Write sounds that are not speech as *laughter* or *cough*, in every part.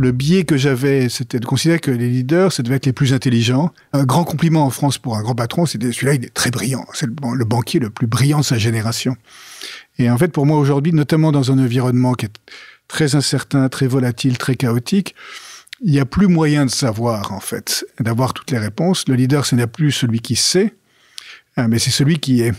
le biais que j'avais, c'était de considérer que les leaders, ça devait être les plus intelligents. Un grand compliment en France pour un grand patron, c'est celui-là, il est très brillant. C'est le, le, banquier le plus brillant de sa génération. Et en fait, pour moi aujourd'hui, notamment dans un environnement qui est très incertain, très volatile, très chaotique, il n'y a plus moyen de savoir, en fait, d'avoir toutes les réponses. Le leader, ce n'est plus celui qui sait, hein, mais c'est celui qui est.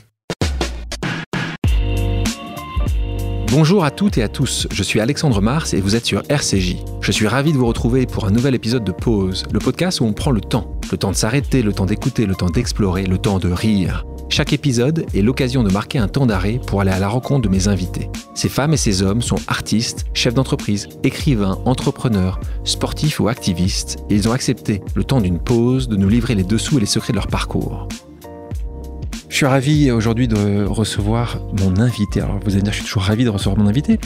Bonjour à toutes et à tous, je suis Alexandre Mars et vous êtes sur RCJ. Je suis ravi de vous retrouver pour un nouvel épisode de Pause, le podcast où on prend le temps. Le temps de s'arrêter, le temps d'écouter, le temps d'explorer, le temps de rire. Chaque épisode est l'occasion de marquer un temps d'arrêt pour aller à la rencontre de mes invités. Ces femmes et ces hommes sont artistes, chefs d'entreprise, écrivains, entrepreneurs, sportifs ou activistes, et ils ont accepté, le temps d'une pause, de nous livrer les dessous et les secrets de leur parcours. Je suis ravi aujourd'hui de recevoir mon invité. Alors vous allez me dire, je suis toujours ravi de recevoir mon invité.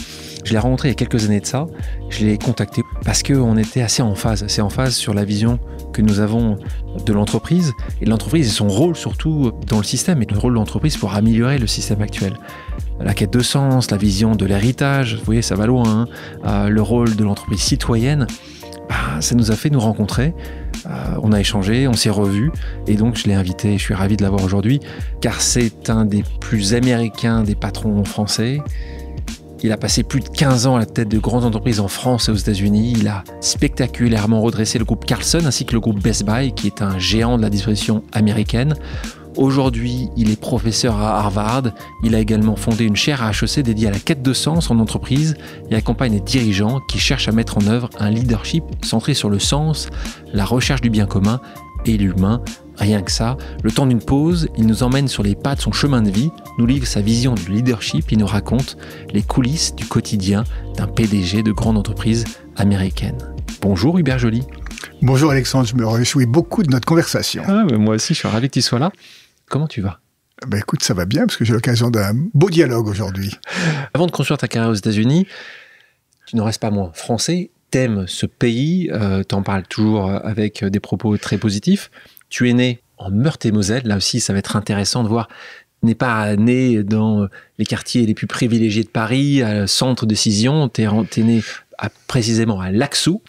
Je l'ai rencontré il y a quelques années de ça. Je l'ai contacté parce qu'on était assez en phase, C'est en phase sur la vision que nous avons de l'entreprise et l'entreprise et son rôle surtout dans le système et le rôle de l'entreprise pour améliorer le système actuel. La quête de sens, la vision de l'héritage, vous voyez, ça va loin, hein. euh, le rôle de l'entreprise citoyenne. Bah, ça nous a fait nous rencontrer. Euh, on a échangé, on s'est revu, Et donc, je l'ai invité. Je suis ravi de l'avoir aujourd'hui, car c'est un des plus américains des patrons français. Il a passé plus de 15 ans à la tête de grandes entreprises en France et aux États-Unis. Il a spectaculairement redressé le groupe Carlson ainsi que le groupe Best Buy, qui est un géant de la distribution américaine. Aujourd'hui, il est professeur à Harvard. Il a également fondé une chaire à HEC dédiée à la quête de sens en entreprise et accompagne des dirigeants qui cherchent à mettre en œuvre un leadership centré sur le sens, la recherche du bien commun et l'humain. Rien que ça, le temps d'une pause, il nous emmène sur les pas de son chemin de vie, nous livre sa vision du leadership il nous raconte les coulisses du quotidien d'un PDG de grande entreprise américaine. Bonjour Hubert Joly. Bonjour Alexandre, je me réjouis beaucoup de notre conversation. Ah, moi aussi, je suis ravi que tu sois là. Comment tu vas eh ben écoute, ça va bien parce que j'ai l'occasion d'un beau dialogue aujourd'hui. Avant de construire ta carrière aux États-Unis, tu n'en restes pas moins français, t'aimes ce pays, euh, t'en parles toujours avec des propos très positifs. Tu es né en Meurthe-et-Moselle, là aussi ça va être intéressant de voir. N'est pas né dans les quartiers les plus privilégiés de Paris, à centre décision. T'es es né précisément à Laxou.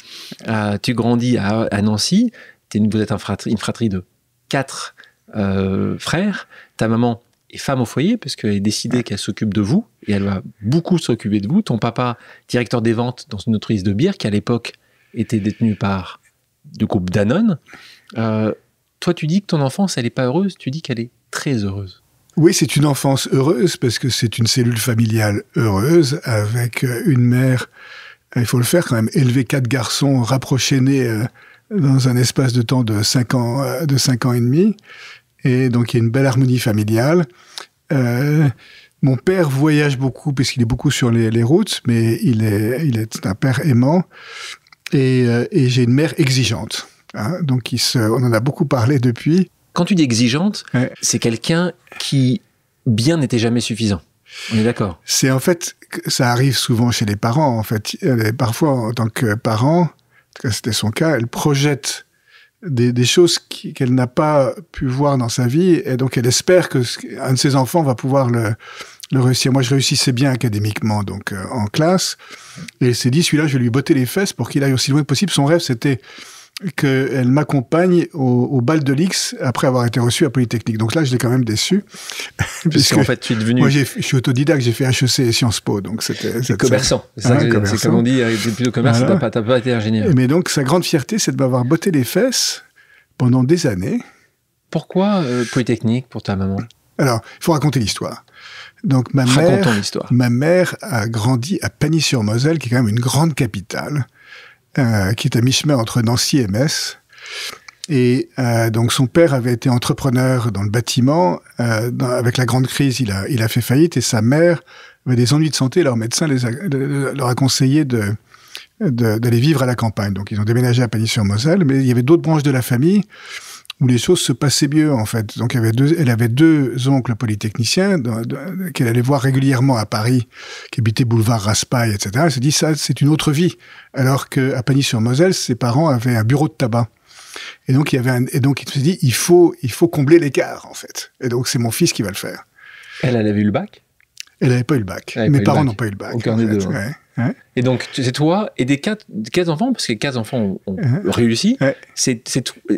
Euh, tu grandis à, Nancy. Es, vous êtes une fratrie de quatre euh, frère, ta maman est femme au foyer parce qu'elle est décidée qu'elle s'occupe de vous et elle va beaucoup s'occuper de vous. Ton papa, directeur des ventes dans une entreprise de bière qui à l'époque était détenue par du groupe Danone. Euh, toi, tu dis que ton enfance, elle n'est pas heureuse, tu dis qu'elle est très heureuse. Oui, c'est une enfance heureuse parce que c'est une cellule familiale heureuse avec une mère, il faut le faire quand même, élever quatre garçons, rapprochés nés euh, dans un espace de temps de 5 ans, euh, de cinq ans et demi. Et donc, il y a une belle harmonie familiale. Euh, mon père voyage beaucoup, qu'il est beaucoup sur les, routes, mais il est, il est un père aimant. Et, euh, j'ai une mère exigeante. Hein. donc, on en a beaucoup parlé depuis. Quand tu dis exigeante, c'est quelqu'un qui, bien n'était jamais suffisant. On est d'accord. C'est en fait, ça arrive souvent chez les parents, en fait. Parfois, en tant que parent, c'était son cas, elle projette des, choses qu'elle n'a pas pu voir dans sa vie, et donc elle espère que un de ses enfants va pouvoir le, réussir. Moi, je réussissais bien académiquement, donc euh, en classe, et elle s'est dit, celui-là, je vais lui botter les fesses pour qu'il aille aussi loin que possible. Son rêve, c'était qu'elle m'accompagne au, bal de l'X après avoir été reçu à Polytechnique. Donc là, je l'ai quand même déçu. Parce qu'en fait, tu es devenu... Moi, je suis autodidacte, j'ai fait HEC et Sciences Po, donc c'était... C'est commerçant. Hein, c'est comme on dit, depuis le commerce, t'as pas, été ingénieur. Mais donc, sa grande fierté, c'est de m'avoir botté les fesses pendant des années. Pourquoi euh, Polytechnique pour ta maman Alors, il faut raconter l'histoire. Donc ma mère, ma mère a grandi à Pagny-sur-Moselle, qui est quand même une grande capitale. Euh, qui est à mi-chemin entre Nancy et Metz. Et euh, donc son père avait été entrepreneur dans le bâtiment. Euh, avec la grande crise, il a, fait faillite et sa mère avait des ennuis de santé. Leur médecin les leur a conseillé d'aller vivre à la campagne. Donc ils ont déménagé à Pagny-sur-Moselle, mais il y avait d'autres branches de la famille où les choses se passaient mieux en fait. Donc elle avait deux, oncles polytechniciens qu'elle allait voir régulièrement à Paris, qui habitaient boulevard Raspail, etc. Elle s'est dit ça, c'est une autre vie. Alors qu'à Pagny-sur-Moselle, ses parents avaient un bureau de tabac. Et donc il y avait et donc il se dit il faut il faut combler l'écart en fait. Et donc c'est mon fils qui va le faire. Elle, elle avait eu le bac. Elle n'avait pas eu le bac. Mes parents n'ont pas eu le bac. Hein. Et donc, c'est toi et des quatre, enfants, parce que quatre enfants ont, réussi. C'est,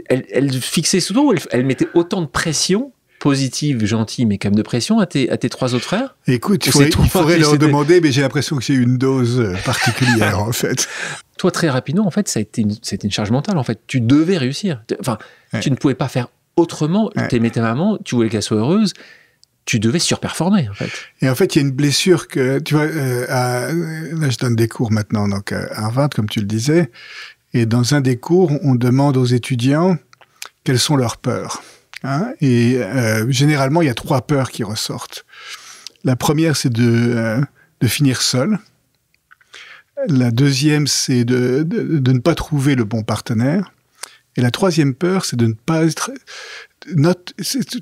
elle, fixait souvent, elle, elle mettait autant de pression positive, gentille, mais quand même de pression à tes, à trois autres frères Écoute, il faudrait, leur demander, mais j'ai l'impression que j'ai une dose euh, particulière, en fait. *laughs* Toi, très rapidement, en fait, ça une, une charge mentale, en fait. Tu devais réussir. Enfin, tu ne pouvais pas faire autrement. Tu aimais ta maman, tu voulais qu'elle soit heureuse tu devais surperformer en fait. Et en fait, il y a une blessure que tu vois. Euh, là, je donne des cours maintenant, donc euh, à 20, comme tu le disais, et dans un des cours, on demande aux étudiants quelles sont leurs peurs. Hein. et euh, généralement, il y a trois peurs qui ressortent. La première, c'est de, finir seul. La deuxième, c'est de ne pas trouver le bon partenaire. Et la troisième peur, c'est de ne pas être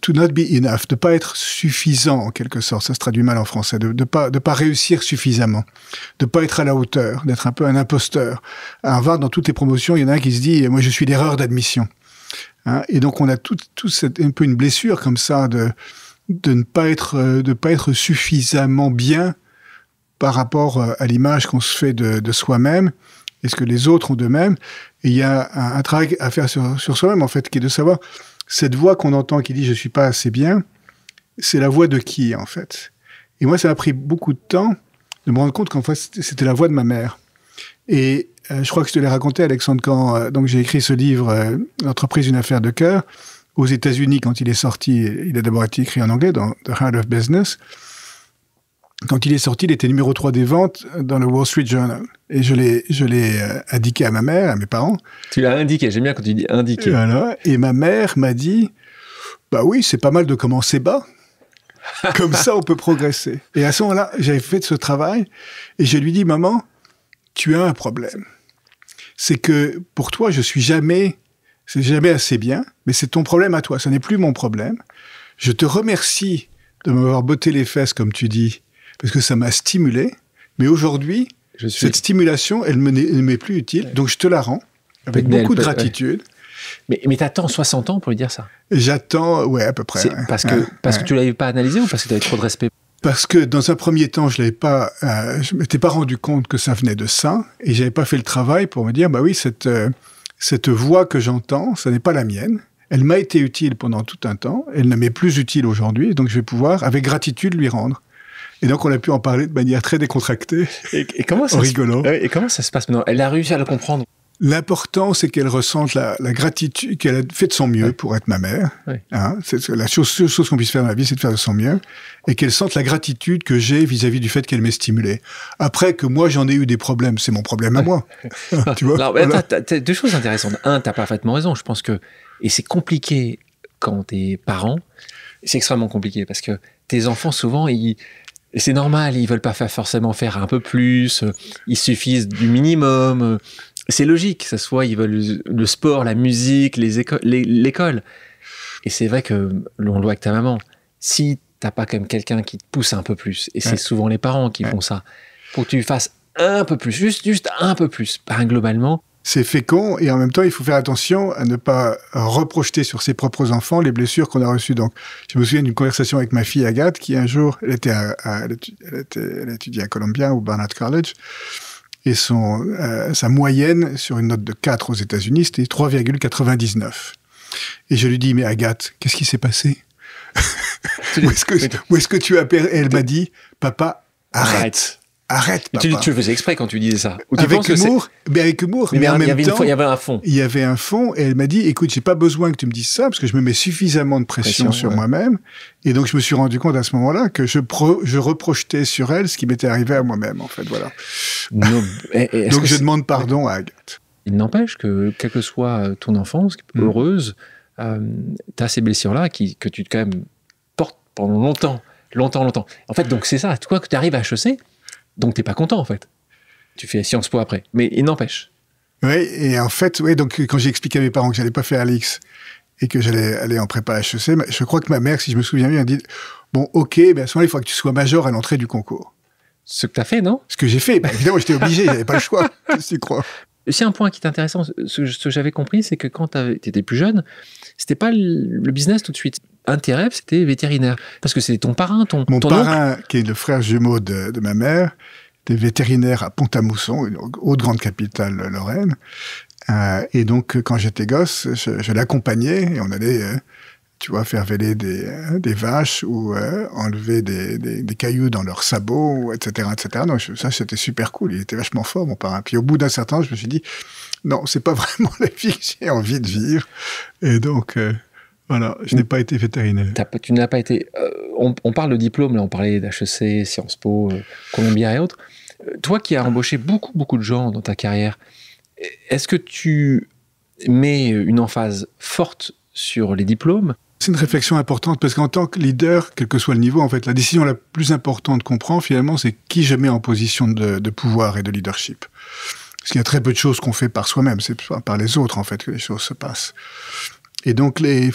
to not be enough, de pas être suffisant en quelque sorte. Ça se traduit mal en français, de, ne pas de pas réussir suffisamment, de pas être à la hauteur, d'être un peu un imposteur. À dans toutes les promotions, il y en a un qui se dit moi je suis l'erreur d'admission. Hein, et donc on a tout, un peu une blessure comme ça de de ne pas être euh, de pas être suffisamment bien par rapport euh, à l'image qu'on se fait de, de soi-même et ce que les autres ont d'eux-mêmes il y a un, travail à faire sur, soi-même, en fait, qui est de savoir cette voix qu'on entend qui dit je suis pas assez bien, c'est la voix de qui, en fait. Et moi, ça m'a pris beaucoup de temps de me rendre compte qu'en fait, c'était la voix de ma mère. Et euh, je crois que je te l'ai raconté, Alexandre, quand euh, donc j'ai écrit ce livre, euh, L'entreprise, une affaire de cœur, aux États-Unis, quand il est sorti, il a d'abord été écrit en anglais, dans The Heart of Business quand il est sorti, il était numéro 3 des ventes dans le Wall Street Journal. Et je l'ai, je l'ai euh, indiqué à ma mère, à mes parents. Tu l'as indiqué, j'aime bien quand tu dis indiqué. Voilà. Et ma mère m'a dit, bah oui, c'est pas mal de commencer bas. *laughs* Comme ça, on peut progresser. Et à ce moment-là, j'avais fait ce travail et je lui dis, maman, tu as un problème. C'est que pour toi, je suis jamais, c'est jamais assez bien, mais c'est ton problème à toi. Ce n'est plus mon problème. Je te remercie de m'avoir botté les fesses, comme tu dis, parce que ça m'a stimulé. Mais aujourd'hui, cette stimulation, elle ne m'est plus utile, donc je te la rends avec beaucoup de gratitude. Mais, tu attends 60 ans pour lui dire ça J'attends, ouais, à peu près. parce que, parce que tu l'avais pas analysé ou parce que tu avais trop de respect parce que dans un premier temps, je l'avais pas, euh, je m'étais pas rendu compte que ça venait de ça, et j'avais pas fait le travail pour me dire, bah oui, cette euh, cette voix que j'entends, ça n'est pas la mienne. Elle m'a été utile pendant tout un temps, elle ne m'est plus utile aujourd'hui, donc je vais pouvoir, avec gratitude, lui rendre. Et donc, on a pu en parler de manière très décontractée. Et, et comment ça Se... Ah et comment ça se passe maintenant Elle a réussi à le comprendre. L'important, c'est qu'elle ressente la, gratitude, qu'elle a fait de son mieux pour être ma mère. Hein. c'est la chose, chose qu'on puisse faire dans la vie, c'est de faire de son mieux. Et qu'elle sente la gratitude que j'ai vis-à-vis du fait qu'elle m'ait stimulé. Après que moi, j'en ai eu des problèmes, c'est mon problème à moi. *laughs* tu vois Alors, deux choses intéressantes. Un, tu as parfaitement raison. Je pense que, et c'est compliqué quand t'es parent, c'est extrêmement compliqué parce que tes enfants, souvent, ils, et c'est normal, ils veulent pas faire forcément faire un peu plus, euh, ils suffisent du minimum. Euh. C'est logique, que ce soit ils veulent le sport, la musique, les l'école. Et c'est vrai que l'on voit avec ta maman. Si t'as pas quand quelqu'un qui te pousse un peu plus, et c'est souvent les parents qui font ça, pour que tu fasses un peu plus, juste, juste un peu plus, ben, globalement, c'est fécond et en même temps, il faut faire attention à ne pas reprojeter sur ses propres enfants les blessures qu'on a reçues. Donc, je me souviens d'une conversation avec ma fille Agathe qui un jour, elle était, à, elle, était elle, étudiait à Columbia ou Barnard College et son, euh, sa moyenne sur une note de 4 aux États-Unis, c'était 3,99. Et je lui dis, mais Agathe, qu'est-ce qui s'est passé *laughs* Où est-ce que, tu as perdu Elle m'a dit, papa, arrête. Arrête. Papa. Tu, le faisais exprès quand tu disais ça. avec humour, mais avec humour. Mais, en il, y même avait temps, il y avait un fond. Il y avait un fond et elle m'a dit, écoute, j'ai pas besoin que tu me dises ça parce que je me mets suffisamment de pression, sur moi-même. Et donc je me suis rendu compte à ce moment-là que je, je reprojetais sur elle ce qui m'était arrivé à moi-même en fait. Voilà. *laughs* donc je demande pardon à Agathe. Il n'empêche que quelle que soit ton enfance mm. heureuse, euh, tu as ces blessures-là qui que tu quand même portes pendant longtemps, longtemps, longtemps. En fait, donc c'est ça. Toi que tu arrives à chausser donc t'es pas content en fait. Tu fais Sciences Po après. Mais il n'empêche. Oui, et en fait, oui, donc quand j'ai expliqué à mes parents que j'allais pas faire l'X et que j'allais aller en prépa HEC, je crois que ma mère, si je me souviens bien, a dit Bon, ok, ben à ce moment-là, il faudra que tu sois major à l'entrée du concours. Ce que tu as fait, non Ce que j'ai fait, bah, évidemment, j'étais obligé, j'avais pas le choix. si *laughs* crois c'est un point qui est intéressant. Ce, que j'avais compris, c'est que quand tu étais plus jeune, c'était pas le business tout de suite intérêt, c'était vétérinaire. Parce que c'est ton parrain, ton Mon parrain, qui est le frère jumeau de, ma mère, était vétérinaire à Pont-à-Mousson, une haute grande capitale lorraine. Euh, et donc, quand j'étais gosse, je, l'accompagnais et on allait, euh, tu vois, faire véler euh, des, vaches ou enlever des, cailloux dans leurs sabots, etc., etc. Donc, ça, c'était super cool. Il était vachement fort, mon parrain. Puis, au bout d'un certain temps, je me suis dit, non, c'est pas *laughs* vraiment la vie que j'ai envie de vivre. Et donc, voilà, je n'ai mm. pas été vétérinaire. tu n'as pas été. Euh, on, parle de diplôme, là, on parlait d'HEC, Sciences Po, euh, Columbia et autres. Euh, toi qui as embauché beaucoup, beaucoup de gens dans ta carrière, est-ce que tu mets une emphase forte sur les diplômes C'est une réflexion importante parce qu'en tant que leader, quel que soit le niveau, en fait, la décision la plus importante qu'on prend finalement, c'est qui je mets en position de, de pouvoir et de leadership. Parce qu'il y a très peu de choses qu'on fait par soi-même, c'est par les autres en fait que les choses se passent. Et donc, euh,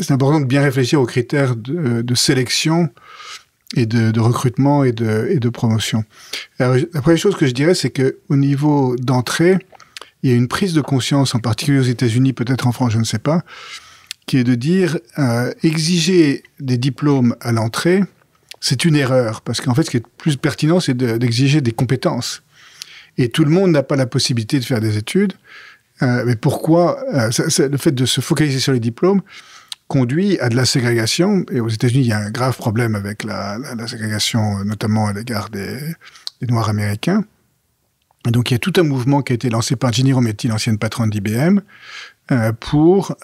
c'est important de bien réfléchir aux critères de, euh, sélection et de, recrutement et de, promotion. la première chose que je dirais, c'est qu'au niveau d'entrée, il y a une prise de conscience, en particulier aux États-Unis, peut-être en France, je ne sais pas, qui est de dire euh, exiger des diplômes à l'entrée, c'est une erreur, parce qu'en fait, ce qui est plus pertinent, c'est d'exiger des compétences. Et tout le monde n'a pas la possibilité de faire des études. Euh, mais pourquoi euh, le fait de se focaliser sur les diplômes conduit à de la ségrégation. Et aux États-Unis, il y a un grave problème avec la, la, ségrégation, euh, notamment à l'égard des, Noirs américains. Et donc, il y a tout un mouvement qui a été lancé par Ginny Rometty, l'ancienne patronne d'IBM, euh, pour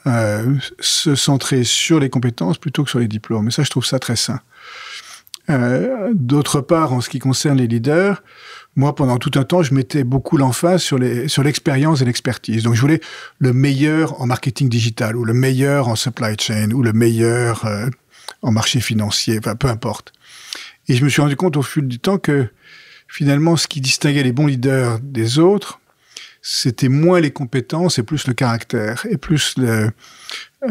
se centrer sur les compétences plutôt que sur les diplômes. Et ça, je trouve ça très sain. D'autre part, en ce qui concerne les leaders, moi, pendant tout un temps, je mettais beaucoup l'emphase sur l'expérience sur et l'expertise. Donc, je voulais le meilleur en marketing digital, ou le meilleur en supply chain, ou le meilleur euh, en marché financier, enfin, peu importe. Et je me suis rendu compte au fil du temps que finalement, ce qui distinguait les bons leaders des autres, c'était moins les compétences et plus le caractère et plus le,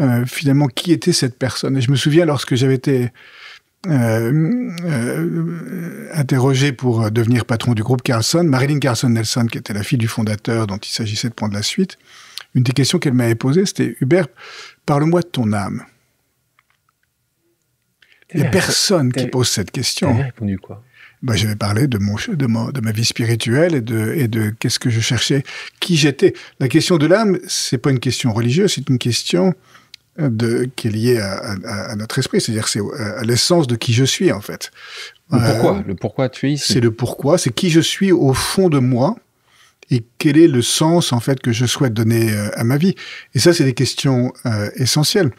euh, finalement qui était cette personne. Et je me souviens lorsque j'avais été euh, euh, interrogé pour euh, devenir patron du groupe Carlson, Marilyn Carlson Nelson, qui était la fille du fondateur dont il s'agissait de prendre la suite, une des questions qu'elle m'avait posées, c'était Hubert, parle-moi de ton âme. Les personnes qui pose cette question. répondu quoi bah, j'avais parlé de mon ma, vie spirituelle et de et de qu'est-ce que je cherchais, qui j'étais. La question de l'âme, c'est pas une question religieuse, c'est une question de, qui est lié à, à, à notre esprit, c'est-à-dire c'est euh, à l'essence de qui je suis en fait. Le pourquoi, euh, le pourquoi tu es C'est le pourquoi, c'est qui je suis au fond de moi et quel est le sens en fait que je souhaite donner euh, à ma vie. Et ça, c'est des questions essentielles.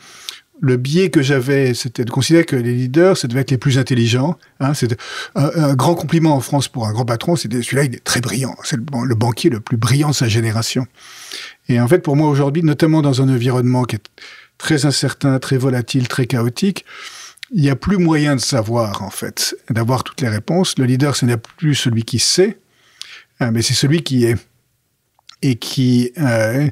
Le biais que j'avais, c'était de considérer que les leaders, ça devait être les plus intelligents. Hein, c'est un, grand compliment en France pour un grand patron, c'est celui-là, il est très brillant. C'est le, le, banquier le plus brillant de sa génération. Et en fait, pour moi aujourd'hui, notamment dans un environnement qui est très incertain, très volatile, très chaotique, il n'y a plus moyen de savoir, en fait, d'avoir toutes les réponses. Le leader, ce n'est plus celui qui sait, hein, mais c'est celui qui est. Et qui euh,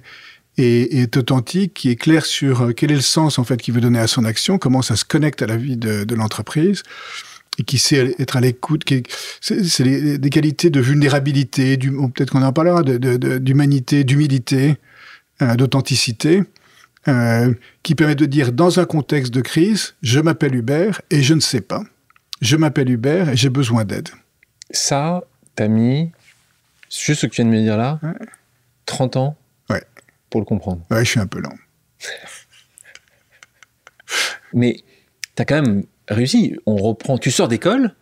est, authentique, qui est clair sur euh, quel est le sens, en fait, qu'il veut donner à son action, comment ça se connecte à la vie de, l'entreprise et qui sait être à l'écoute. C'est des qualités de vulnérabilité, peut-être qu'on en parlera, d'humanité, d'humilité, hein, d'authenticité, euh, qui permet de dire dans un contexte de crise, je m'appelle Hubert et je ne sais pas. Je m'appelle Hubert et j'ai besoin d'aide. Ça, t'as mis, juste ce que tu viens de me dire là, 30 ans ouais. pour le comprendre. Ouais, je suis un peu lent. *laughs* Mais t'as quand même réussi. On reprend. Tu sors d'école,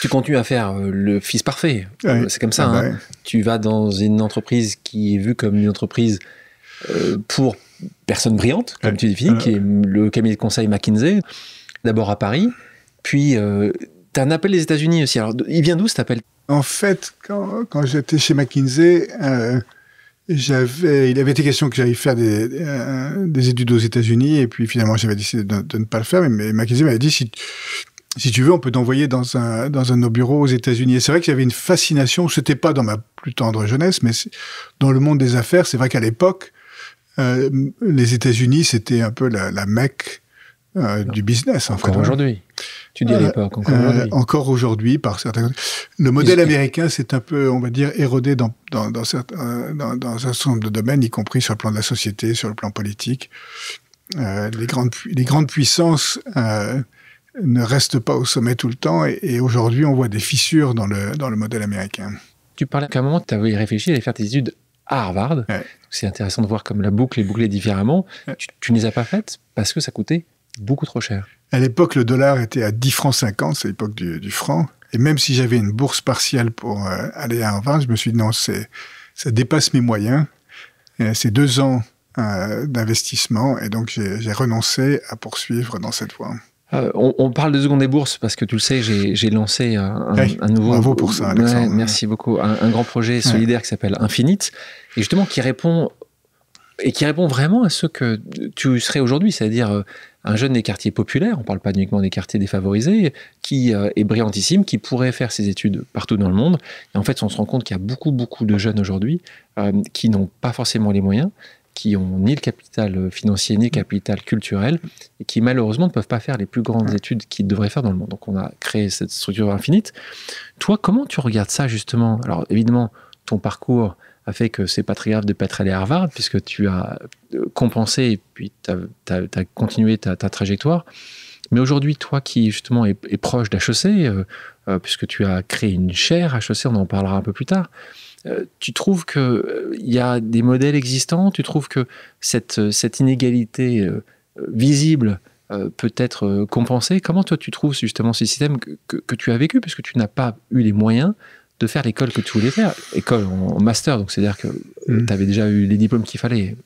tu continues à faire euh, le fils parfait. Euh, c'est comme ça. Ah hein. bah tu vas dans une entreprise qui est vue comme une entreprise pour personne brillante, comme tu définis, qui est le cabinet de conseil McKinsey, d'abord à Paris, puis euh, tu as un appel des États-Unis aussi. Alors, il vient d'où cet appel En fait, quand, quand j'étais chez McKinsey, euh, j'avais, il avait été question que j'aille faire des, euh, des, études aux États-Unis, et puis finalement, j'avais décidé de, ne pas le faire, mais McKinsey m'avait dit si, si tu veux, on peut t'envoyer dans un, dans un de nos bureaux aux États-Unis. Et c'est vrai que j'avais une fascination, c'était pas dans ma plus tendre jeunesse, mais dans le monde des affaires, c'est vrai qu'à l'époque, euh, les États-Unis, c'était un peu la, mecque euh, du business. Encore en hein. aujourd'hui. Tu dis à euh, l'époque, encore aujourd'hui. Encore aujourd'hui, par certains. Le modèle américain s'est un peu, on va dire, érodé dans, dans, certains, dans, un certain nombre de domaines, y compris sur le plan de la société, sur le plan politique. les, grandes, les grandes puissances ne restent pas au sommet tout le temps et, aujourd'hui on voit des fissures dans le, dans le modèle américain. Tu parlais qu'à un moment tu avais réfléchi à faire tes études à Harvard. C'est intéressant de voir comme la boucle est bouclée différemment. Tu, ne les as pas faites parce que ça coûtait beaucoup trop cher. À l'époque, le dollar était à 10 francs 50, c'est l'époque du, franc. Et même si j'avais une bourse partielle pour euh, aller à Harvard, je me suis dit non, ça dépasse mes moyens. c'est deux ans euh, d'investissement et donc j'ai, renoncé à poursuivre dans cette voie. Euh, on, parle de seconde des bourses parce que tu le sais, j'ai lancé un, nouveau. pour ça, merci beaucoup. Un, grand projet solidaire qui s'appelle Infinite et justement qui répond et qui répond vraiment à ce que tu serais aujourd'hui, c'est-à-dire euh, un jeune des quartiers populaires, on ne parle pas uniquement des quartiers défavorisés, qui euh, est brillantissime, qui pourrait faire ses études partout dans le monde. en fait, on se rend compte qu'il y a beaucoup, beaucoup de jeunes aujourd'hui qui n'ont pas forcément les moyens, qui ont ni le capital euh, financier ni le mm. capital culturel et qui malheureusement ne peuvent pas faire les plus grandes mm. études qu'ils devraient faire dans le monde. Donc on a créé cette structure infinite. Toi, comment tu regardes ça justement Alors évidemment, ton parcours a fait que c'est pas très grave de pas être allé à Harvard puisque tu as euh, compensé et puis tu as, continué ta, trajectoire. Mais aujourd'hui, toi qui justement est, proche d'HEC, euh, puisque tu as créé une chaire HEC, on en parlera un peu plus tard, euh, tu trouves qu'il euh, il y a des modèles existants Tu trouves que cette, euh, cette inégalité visible peut être compensée Comment toi tu trouves justement ce système que, tu as vécu puisque tu n'as pas eu les moyens de faire l'école que tu voulais faire, école en, master, donc c'est-à-dire que mm. tu avais déjà eu les diplômes qu'il fallait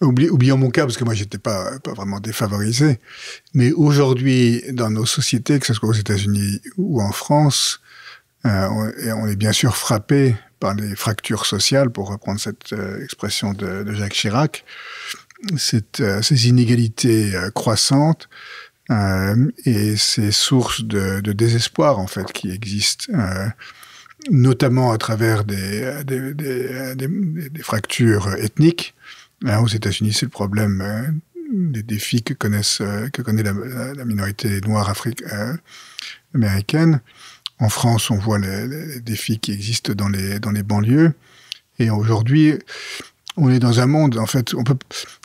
Oubliant mon cas, parce que moi, j'étais pas, pas vraiment défavorisé. Mais aujourd'hui, dans nos sociétés, que ce soit aux États-Unis ou en France, euh, on est bien sûr frappé par les fractures sociales, pour reprendre cette euh, expression de, Jacques Chirac, euh, ces inégalités croissantes et ces sources de, désespoir en fait qui existent, notamment à travers des, fractures ethniques. Hein, aux États-Unis, c'est le problème des défis que que connaît la, la minorité noire américaine. En France, on voit les, défis qui existent dans les, dans les banlieues. Et aujourd'hui, on est dans un monde, en fait, on peut,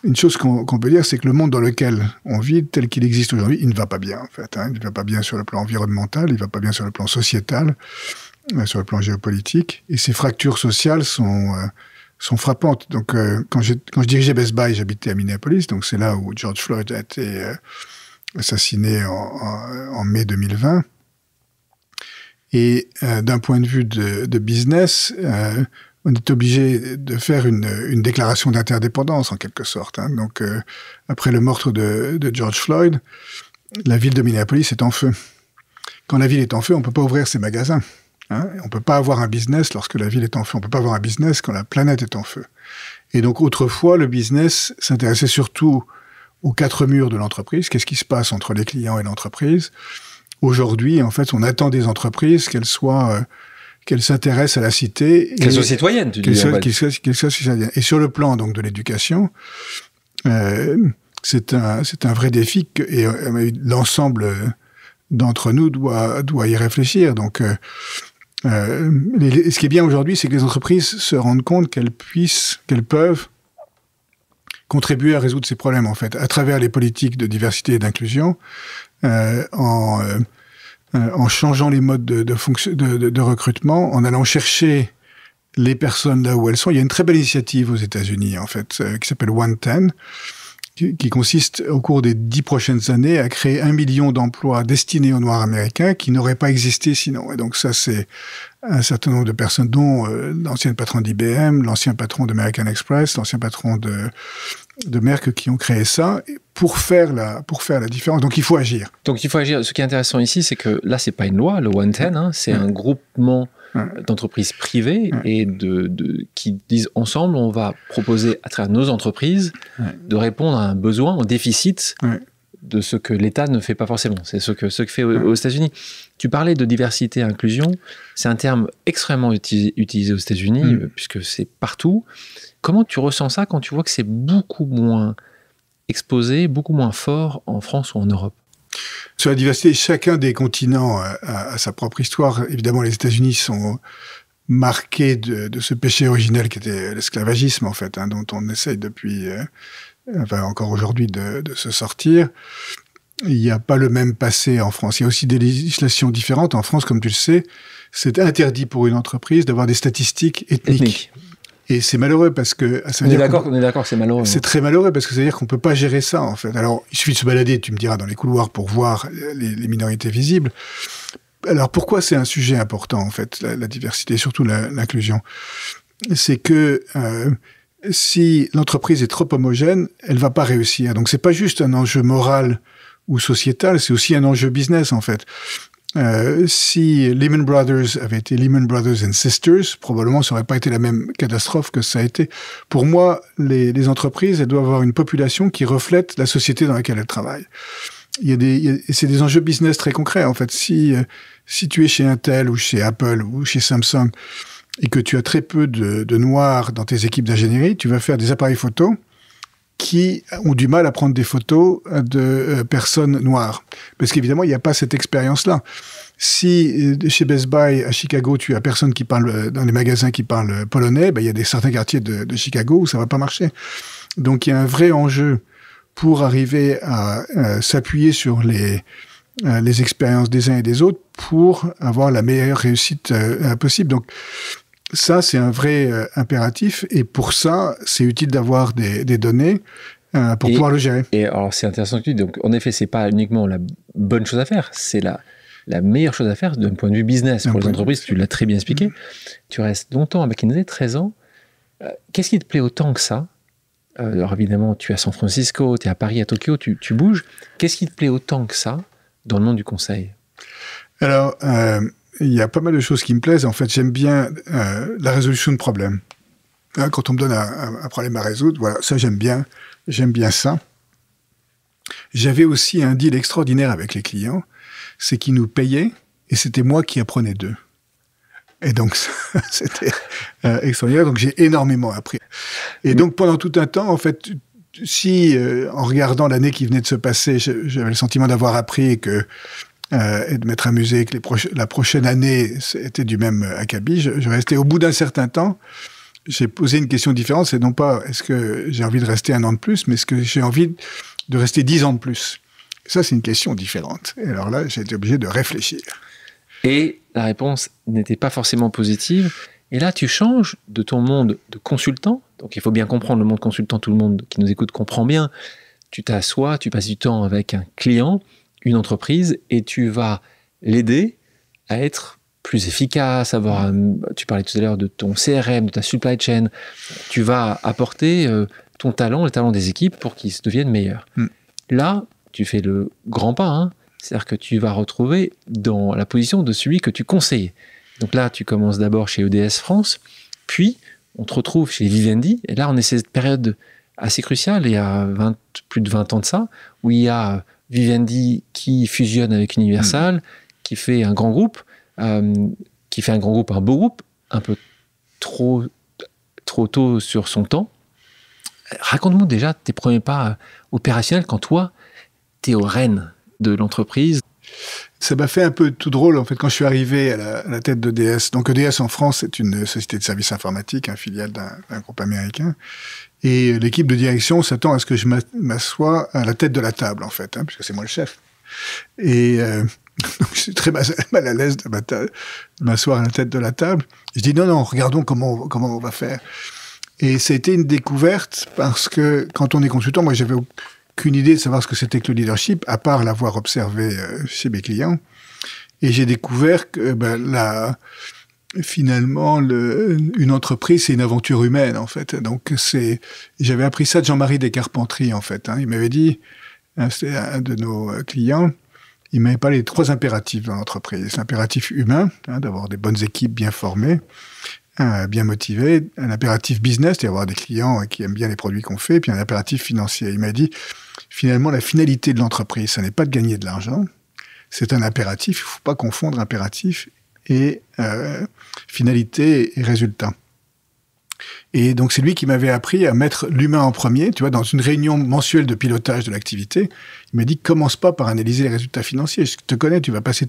une chose qu'on peut dire, c'est que le monde dans lequel on vit, tel qu'il existe aujourd'hui, il ne va pas bien, en fait. Hein. Il ne va pas bien sur le plan environnemental, il ne va pas bien sur le plan sociétal, euh, sur le plan géopolitique. Et ces fractures sociales sont, euh, sont frappantes. Donc, euh, quand, quand je dirigeais Best Buy, j'habitais à Minneapolis, donc c'est là où George Floyd a été assassiné en mai 2020. Et euh, d'un point de vue de, de business, euh, on est obligé de faire une, une déclaration d'interdépendance en quelque sorte. Hein. Donc, euh, après le meurtre de, de, George Floyd, la ville de Minneapolis est en feu. Quand la ville est en feu, on peut pas ouvrir ses magasins. Hein. On peut pas avoir un business lorsque la ville est en feu. On peut pas avoir un business quand la planète est en feu. Et donc, autrefois, le business s'intéressait surtout aux quatre murs de l'entreprise. Qu'est-ce qui se passe entre les clients et l'entreprise Aujourd'hui, en fait, on attend des entreprises qu'elles soient, euh, qu'elles s'intéressent à la cité. Qu'elles soient citoyennes, tu dis. Qu'elles soient, soient, Et sur le plan donc de l'éducation, euh, c'est un, c'est un vrai défi et euh, l'ensemble d'entre nous doit, doit y réfléchir. Donc, ce qui est bien aujourd'hui, c'est que les entreprises se rendent compte qu'elles puissent, qu'elles peuvent contribuer à résoudre ces problèmes en fait à travers les politiques de diversité et d'inclusion euh, en, euh, euh, en changeant les modes de, de, de, de, recrutement, en allant chercher les personnes là où elles sont. Il y a une très belle initiative aux États-Unis, en fait, qui s'appelle One Ten, qui, consiste au cours des dix prochaines années à créer un million d'emplois destinés aux Noirs américains qui n'auraient pas existé sinon. Et donc ça, c'est un certain nombre de personnes, dont l'ancien patron d'IBM, l'ancien patron d'American Express, l'ancien patron de, de Merck, qui ont créé ça pour faire la pour faire la différence. Donc il faut agir. Donc il faut agir. Ce qui est intéressant ici, c'est que là, c'est pas une loi, le One hein. c'est un groupement d'entreprises privées et de, qui disent ensemble, on va proposer à travers nos entreprises de répondre à un besoin, en déficit de ce que l'État ne fait pas forcément. C'est ce que, ce que fait aux, États-Unis. Tu parlais de diversité inclusion. C'est un terme extrêmement utilisé, aux États-Unis, mm. euh, puisque c'est partout. Comment tu ressens ça quand tu vois que c'est beaucoup moins exposé beaucoup moins fort en France ou en Europe sur la diversité, chacun des continents a, sa propre histoire. Évidemment, les États-Unis sont marqués de, ce péché originel qui était l'esclavagisme, en fait, hein, dont on essaye depuis, euh, enfin encore aujourd'hui, de, se sortir. Il n'y a pas le même passé en France. Il y a aussi des législations différentes. En France, comme tu le sais, c'est interdit pour une entreprise d'avoir des statistiques ethniques. Et c'est malheureux parce que on, est on, est d'accord, c'est malheureux. C'est hein. très malheureux parce que ça veut dire qu'on peut pas gérer ça en fait. Alors il suffit de se balader, tu me diras, dans les couloirs pour voir les, minorités visibles. Alors pourquoi c'est un sujet important en fait, la, diversité et surtout l'inclusion, c'est que euh, si l'entreprise est trop homogène, elle va pas réussir. Donc c'est pas juste un enjeu moral ou sociétal, c'est aussi un enjeu business en fait. Euh, si Lehman Brothers avait été Lehman Brothers and Sisters, probablement ça n'aurait pas été la même catastrophe que ça a été. Pour moi, les, entreprises, elles doivent avoir une population qui reflète la société dans laquelle elles travaillent. Il c'est des enjeux business très concrets en fait. Si euh, si tu es chez Intel ou chez Apple ou chez Samsung et que tu as très peu de, de noirs dans tes équipes d'ingénierie, tu vas faire des appareils photo qui ont du mal à prendre des photos de euh, personnes noires. Parce qu'évidemment, il n'y a pas cette expérience-là. Si euh, chez Best Buy à Chicago, tu as personne qui parle euh, dans les magasins qui parle polonais, ben, il y a des certains quartiers de, Chicago où ça va pas marcher. Donc il y a un vrai enjeu pour arriver à s'appuyer sur les les expériences des uns et des autres pour avoir la meilleure réussite possible. Donc ça, c'est un vrai euh, impératif. Et pour ça, c'est utile d'avoir des, données euh, pour pouvoir le gérer. Et alors, c'est intéressant que tu dis. Donc, en effet, c'est pas uniquement la bonne chose à faire, c'est la, la meilleure chose à faire d'un point de vue business pour les entreprises. Tu l'as très bien expliqué. Tu restes longtemps à McKinsey, 13 ans. Euh, qu'est-ce qui te plaît autant que ça Alors, évidemment, tu es à San Francisco, tu es à Paris, à Tokyo, tu, tu bouges. Qu'est-ce qui te plaît autant que ça dans le monde du conseil Alors, il y a pas mal de choses qui me plaisent. En fait, j'aime bien euh, la résolution de problèmes. Hein, quand on me donne un, problème à résoudre, voilà, ça j'aime bien. J'aime bien ça. J'avais aussi un deal extraordinaire avec les clients, c'est qu'ils nous payaient et c'était moi qui apprenais d'eux. Et donc, *laughs* c'était euh, extraordinaire. Donc, j'ai énormément appris. Et donc, pendant tout un temps, en fait, si, euh, en regardant l'année qui venait de se passer, j'avais le sentiment d'avoir appris et que euh, et de m'être amusé que la prochaine année était du même euh, acabit, je, restais au bout d'un certain temps. J'ai posé une question différente, c'est non pas est-ce que j'ai envie de rester un an de plus, mais est-ce que j'ai envie de rester dix ans de plus Ça, c'est une question différente. Et alors là, j'ai été obligé de réfléchir. Et la réponse n'était pas forcément positive. Et là, tu changes de ton monde de consultant. Donc, il faut bien comprendre le monde consultant, tout le monde qui nous écoute comprend bien. Tu t'assois, tu passes du temps avec un client une entreprise et tu vas l'aider à être plus efficace, avoir tu parlais tout à l'heure de ton CRM, de ta supply chain, tu vas apporter euh, ton talent, le talent des équipes pour qu'ils deviennent meilleurs. Mm. Là, tu fais le grand pas, hein. c'est-à-dire que tu vas retrouver dans la position de celui que tu conseilles. Donc là, tu commences d'abord chez EDS France, puis on te retrouve chez Vivendi, et là, on est cette période assez cruciale, il y a plus de 20 ans de ça, où il y a Vivendi qui fusionne avec Universal, hmm. qui fait un grand groupe, euh, qui fait un grand groupe, un beau groupe, un peu trop, trop tôt sur son temps. Raconte-nous déjà tes premiers pas euh, opérationnels quand toi, tu es au de l'entreprise. Ça m'a fait un peu tout drôle, en fait, quand je suis arrivé à la, tête d'EDS. Donc, EDS en France, c'est une euh, société de services informatiques, un hein, filiale d'un groupe américain. Et euh, l'équipe de direction s'attend à ce que je m'assoie à la tête de la table, en fait, hein, puisque c'est moi le chef. Et euh, *laughs* je suis très mal *laughs* à l'aise de m'asseoir à la tête de la table. Je dis non, non, regardons comment, on, comment on va faire. Et ça a été une découverte parce que quand on est consultant, moi j'avais aucune idée de savoir ce que c'était que le leadership, à part l'avoir observé euh, chez mes clients. Et j'ai découvert que ben, la, finalement, le, une entreprise, c'est une aventure humaine, en fait. Donc, c'est, j'avais appris ça de Jean-Marie Descarpentries, en fait. Hein. Il m'avait dit, c'est un de nos euh, clients, il m'avait parlé des trois impératifs dans l'entreprise. L'impératif humain, hein, d'avoir des bonnes équipes bien formées, bien motivées. Un impératif business, d'avoir des clients euh, qui aiment bien les produits qu'on fait. puis un impératif financier. Il m'a dit, finalement, la finalité de l'entreprise, ce n'est pas de gagner de l'argent. C'est un impératif. Il ne faut pas confondre impératif et euh, finalité et résultats. Et donc c'est lui qui m'avait appris à mettre l'humain en premier, tu vois, dans une réunion mensuelle de pilotage de l'activité. Il m'a dit commence pas par analyser les résultats financiers. Je te connais, tu vas passer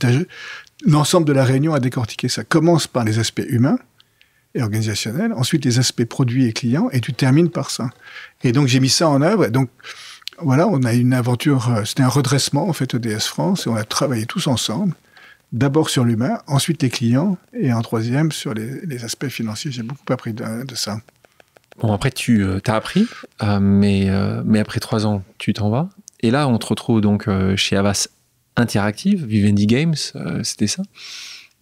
l'ensemble de la réunion à décortiquer ça. Commence par les aspects humains et organisationnels, ensuite les aspects produits et clients, et tu termines par ça. Et donc j'ai mis ça en œuvre. Et donc voilà, on a eu une aventure. Euh, c'était un redressement en fait EDS France et on a travaillé tous ensemble d'abord sur l'humain, ensuite les clients, et en troisième sur les, aspects financiers. J'ai beaucoup appris de, ça. Bon, après, tu euh, as appris, euh, mais, euh, mais après trois ans, tu t'en vas. Et là, on te retrouve donc chez Avas Interactive, Vivendi Games, c'était ça.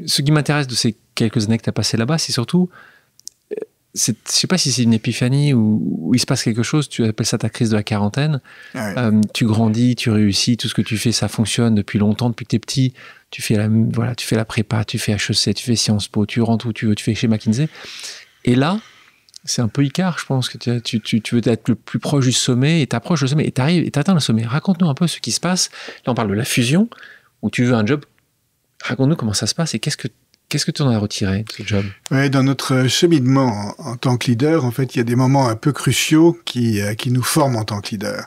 Ce qui m'intéresse de ces quelques années que tu as passées là-bas, c'est surtout je sais pas si c'est une épiphanie où il se passe quelque chose, tu appelles ça ta crise de la quarantaine. Ah euh, tu grandis, tu réussis, tout ce que tu fais, ça fonctionne depuis longtemps, depuis que tu es petit. Tu fais, la, voilà, tu fais la prépa, tu fais HEC, tu fais Sciences Po, tu rentres où tu veux, tu fais chez McKinsey. Et là, c'est un peu Icar, je pense, que tu, veux être le plus proche du sommet et t'approches du sommet et t'arrives et t'atteins le sommet. Raconte-nous un peu ce qui se passe. Là, on parle de la fusion où tu veux un job. Raconte-nous comment ça se passe et qu'est-ce que Qu'est-ce que tu en as retiré de ce job Dans notre cheminement en tant que leader, en fait, il y a des moments un peu cruciaux qui, euh, qui nous forment en tant que leader.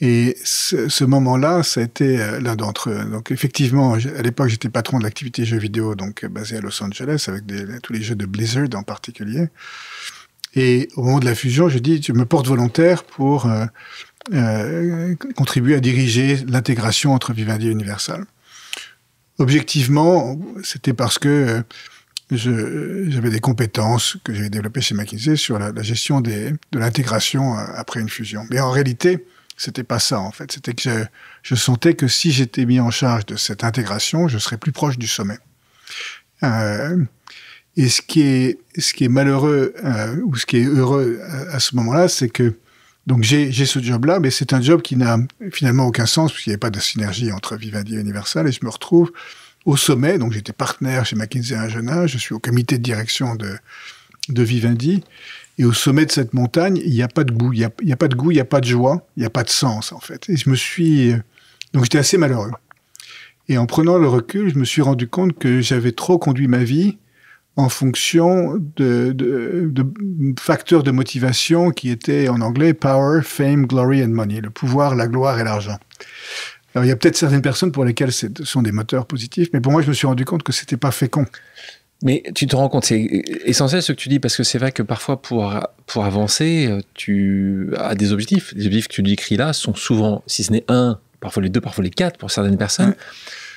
Et ce, moment-là, ça a été euh, l'un d'entre eux. Donc effectivement, à l'époque, j'étais patron de l'activité jeux vidéo, donc euh, basé à Los Angeles, avec tous les jeux de Blizzard en particulier. Et au moment de la fusion, je dis, je me porte volontaire pour contribuer à diriger l'intégration entre Vivendi et Universal objectivement, c'était parce que euh, j'avais des compétences que j'avais développées chez McKinsey sur la, gestion de l'intégration euh, après une fusion. Mais en réalité, c'était pas ça en fait. C'était que je, sentais que si j'étais mis en charge de cette intégration, je serais plus proche du sommet. Euh, et ce qui est, ce qui est malheureux ou ce qui est heureux à ce moment-là, c'est que donc j'ai ce job-là, mais c'est un job qui n'a finalement aucun sens, puisqu'il n'y avait pas de synergie entre Vivendi et Universal, et je me retrouve au sommet, donc j'étais partenaire chez McKinsey à un jeune âge, je suis au comité de direction de, Vivendi, et au sommet de cette montagne, il n'y a pas de goût, il n'y a, a, pas de goût, il n'y a pas de joie, il n'y a pas de sens, en fait. Et je me suis... Euh, donc j'étais assez malheureux. Et en prenant le recul, je me suis rendu compte que j'avais trop conduit ma vie en fonction de, facteurs de motivation qui étaient en anglais power, fame, glory and money, le pouvoir, la gloire et l'argent. Alors il y a peut-être certaines personnes pour lesquelles ce sont des moteurs positifs, mais pour moi je me suis rendu compte que c'était pas fécond. Mais tu te rends compte, c'est essentiel ce que tu dis, parce que c'est vrai que parfois pour, pour avancer, euh, tu as des objectifs. Les objectifs que tu décris là sont souvent, si ce n'est un, parfois les deux, parfois les quatre pour certaines personnes.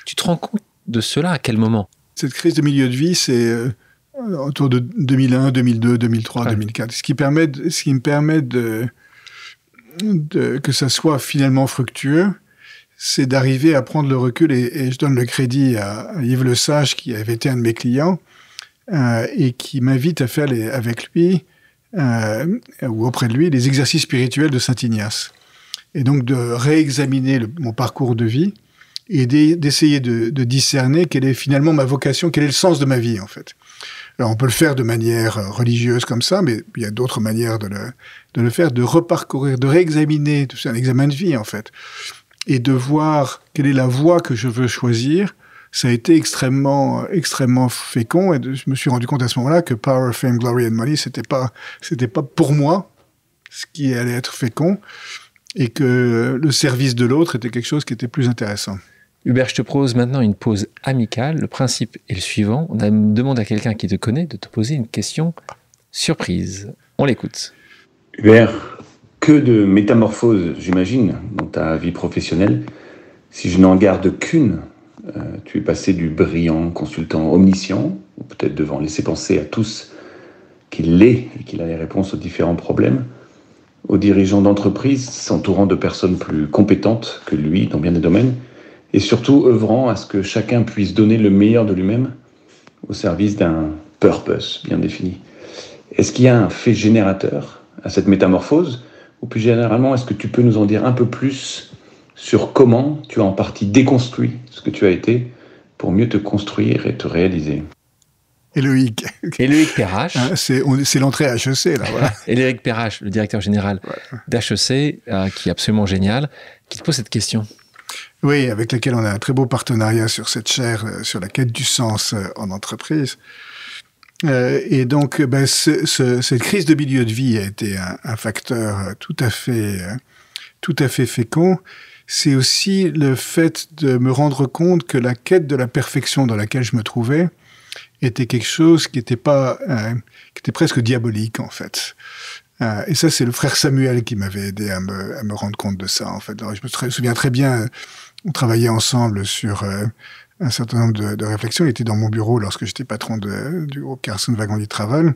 Tu te rends compte de cela à quel moment Cette crise de milieu de vie, c'est euh, euh, autour de 2001, 2002, 2003, 2004. Ce qui, permet, ce qui me permet de, de, que ça soit finalement fructueux, c'est d'arriver à prendre le recul et, je donne le crédit à Yves Le Sage qui avait été un de mes clients euh, et qui m'invite à faire les, avec lui euh, ou auprès de lui les exercices spirituels de Saint Ignace et donc de réexaminer mon parcours de vie et d'essayer de, de, discerner quelle est finalement ma vocation, quel est le sens de ma vie en fait. Alors on peut le faire de manière euh, religieuse comme ça, mais il y a d'autres manières de le, faire, de reparcourir, de réexaminer, c'est un examen de vie en fait, et de voir quelle est la voie que je veux choisir. Ça a été extrêmement, euh, extrêmement fécond et je me suis rendu compte à ce moment-là que Power, Fame, Glory and Money, c'était pas, c'était pas pour moi ce qui allait être fécond et que le service de l'autre était quelque chose qui était plus intéressant. Hubert, je te propose maintenant une pause amicale. Le principe est le suivant. On demande à quelqu'un qui te connaît de te poser une question surprise. On l'écoute. Hubert, que de métamorphoses, j'imagine, dans ta vie professionnelle. Si je n'en garde qu'une, euh, tu es passé du brillant consultant omniscient, ou peut-être devant laisser penser à tous qu'il l'est et qu'il a les réponses aux différents problèmes, aux dirigeants d'entreprise s'entourant de personnes plus compétentes que lui dans bien des domaines, et surtout œuvrant à ce que chacun puisse donner le meilleur de lui-même au service d'un purpose bien défini. Est-ce qu'il y a un fait générateur à cette métamorphose Ou plus généralement, est-ce que tu peux nous en dire un peu plus sur comment tu as en partie déconstruit ce que tu as été pour mieux te construire et te réaliser Éloïc. Perrache. Hein, c'est l'entrée HEC, là. Voilà. *laughs* Perrache, le directeur général d'HEC, euh, qui est absolument génial, qui te pose cette question. Oui, avec laquelle on a un très beau partenariat sur cette chaire, euh, sur la quête du sens euh, en entreprise. Euh, et donc, ben, cette crise de milieu de vie a été un, facteur tout à fait, tout à fait fécond. C'est aussi le fait de me rendre compte que la quête de la perfection dans laquelle je me trouvais était quelque chose qui était pas, qui était presque diabolique en fait. et ça, c'est le frère Samuel qui m'avait aidé à me, rendre compte de ça en fait. je me souviens très bien on travaillait ensemble sur euh, un certain nombre de, de, réflexions. Il était dans mon bureau lorsque j'étais patron de, du groupe Carson du Travel.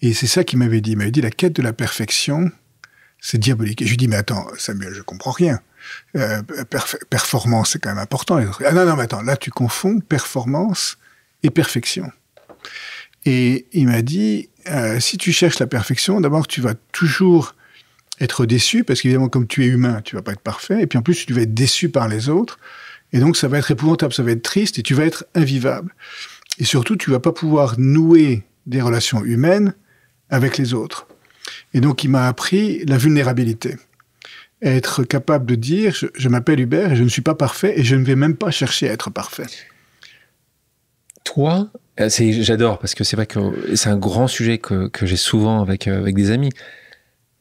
Et c'est ça qu'il m'avait dit. Il m'avait dit la quête de la perfection, c'est diabolique. Et je lui dis mais attends, Samuel, je comprends rien. Euh, performance, c'est quand même important. Ah non, non, mais attends, là tu confonds performance et perfection. Et il m'a dit, euh, si tu cherches la perfection, d'abord tu vas toujours être déçu, parce qu'évidemment, comme tu es humain, tu vas pas être parfait, et puis en plus, tu vas être déçu par les autres, et donc ça va être épouvantable, ça va être triste, et tu vas être invivable. Et surtout, tu vas pas pouvoir nouer des relations humaines avec les autres. Et donc, il m'a appris la vulnérabilité. Être capable de dire, je, m'appelle Hubert et je ne suis pas parfait et je ne vais même pas chercher à être parfait. Toi, euh, j'adore parce que c'est vrai que c'est un grand sujet que, j'ai souvent avec, euh, avec des amis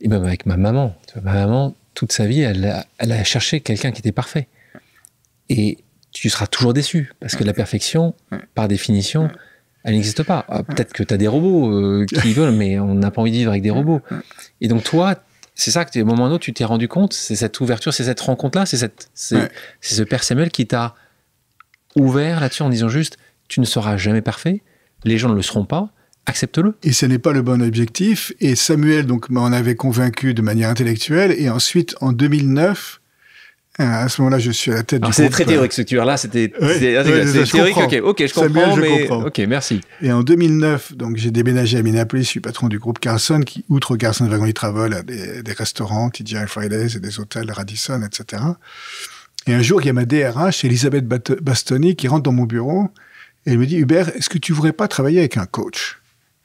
et même avec ma maman. ma maman, toute sa vie, elle a, cherché quelqu'un qui était parfait. Et tu seras toujours déçu, parce que la perfection, par définition, elle n'existe pas. Ah, peut-être que tu as des robots euh, qui *laughs* veulent, mais on n'a pas envie de vivre avec des robots. Et donc toi, c'est ça que, es au moment où tu t'es rendu compte, c'est cette ouverture, c'est cette rencontre-là, c'est ce Père Samuel qui t'a ouvert là-dessus en disant juste, tu ne seras jamais parfait, les gens ne le seront pas, accepte-le. Et ce n'est pas le bon objectif. Et Samuel, donc, m'en bah, avait convaincu de manière intellectuelle. Et ensuite, en 2009, hein, à ce moment-là, je suis à la tête Alors, du C'était très euh, théorique, ce tueur-là. C'était théorique. ok, je comprends. Samuel, comprends. Ok, merci. Et en 2009, donc, j'ai déménagé à Minneapolis. Je suis patron du groupe Carlson, qui, outre Carlson Wagon Travel, a des, des restaurants, TGI Fridays et des hôtels Radisson, etc. Et un jour, il y a ma DRH, Elisabeth Bastoni, qui rentre dans mon bureau. Et elle me dit, Hubert, est-ce que tu voudrais pas travailler avec un coach?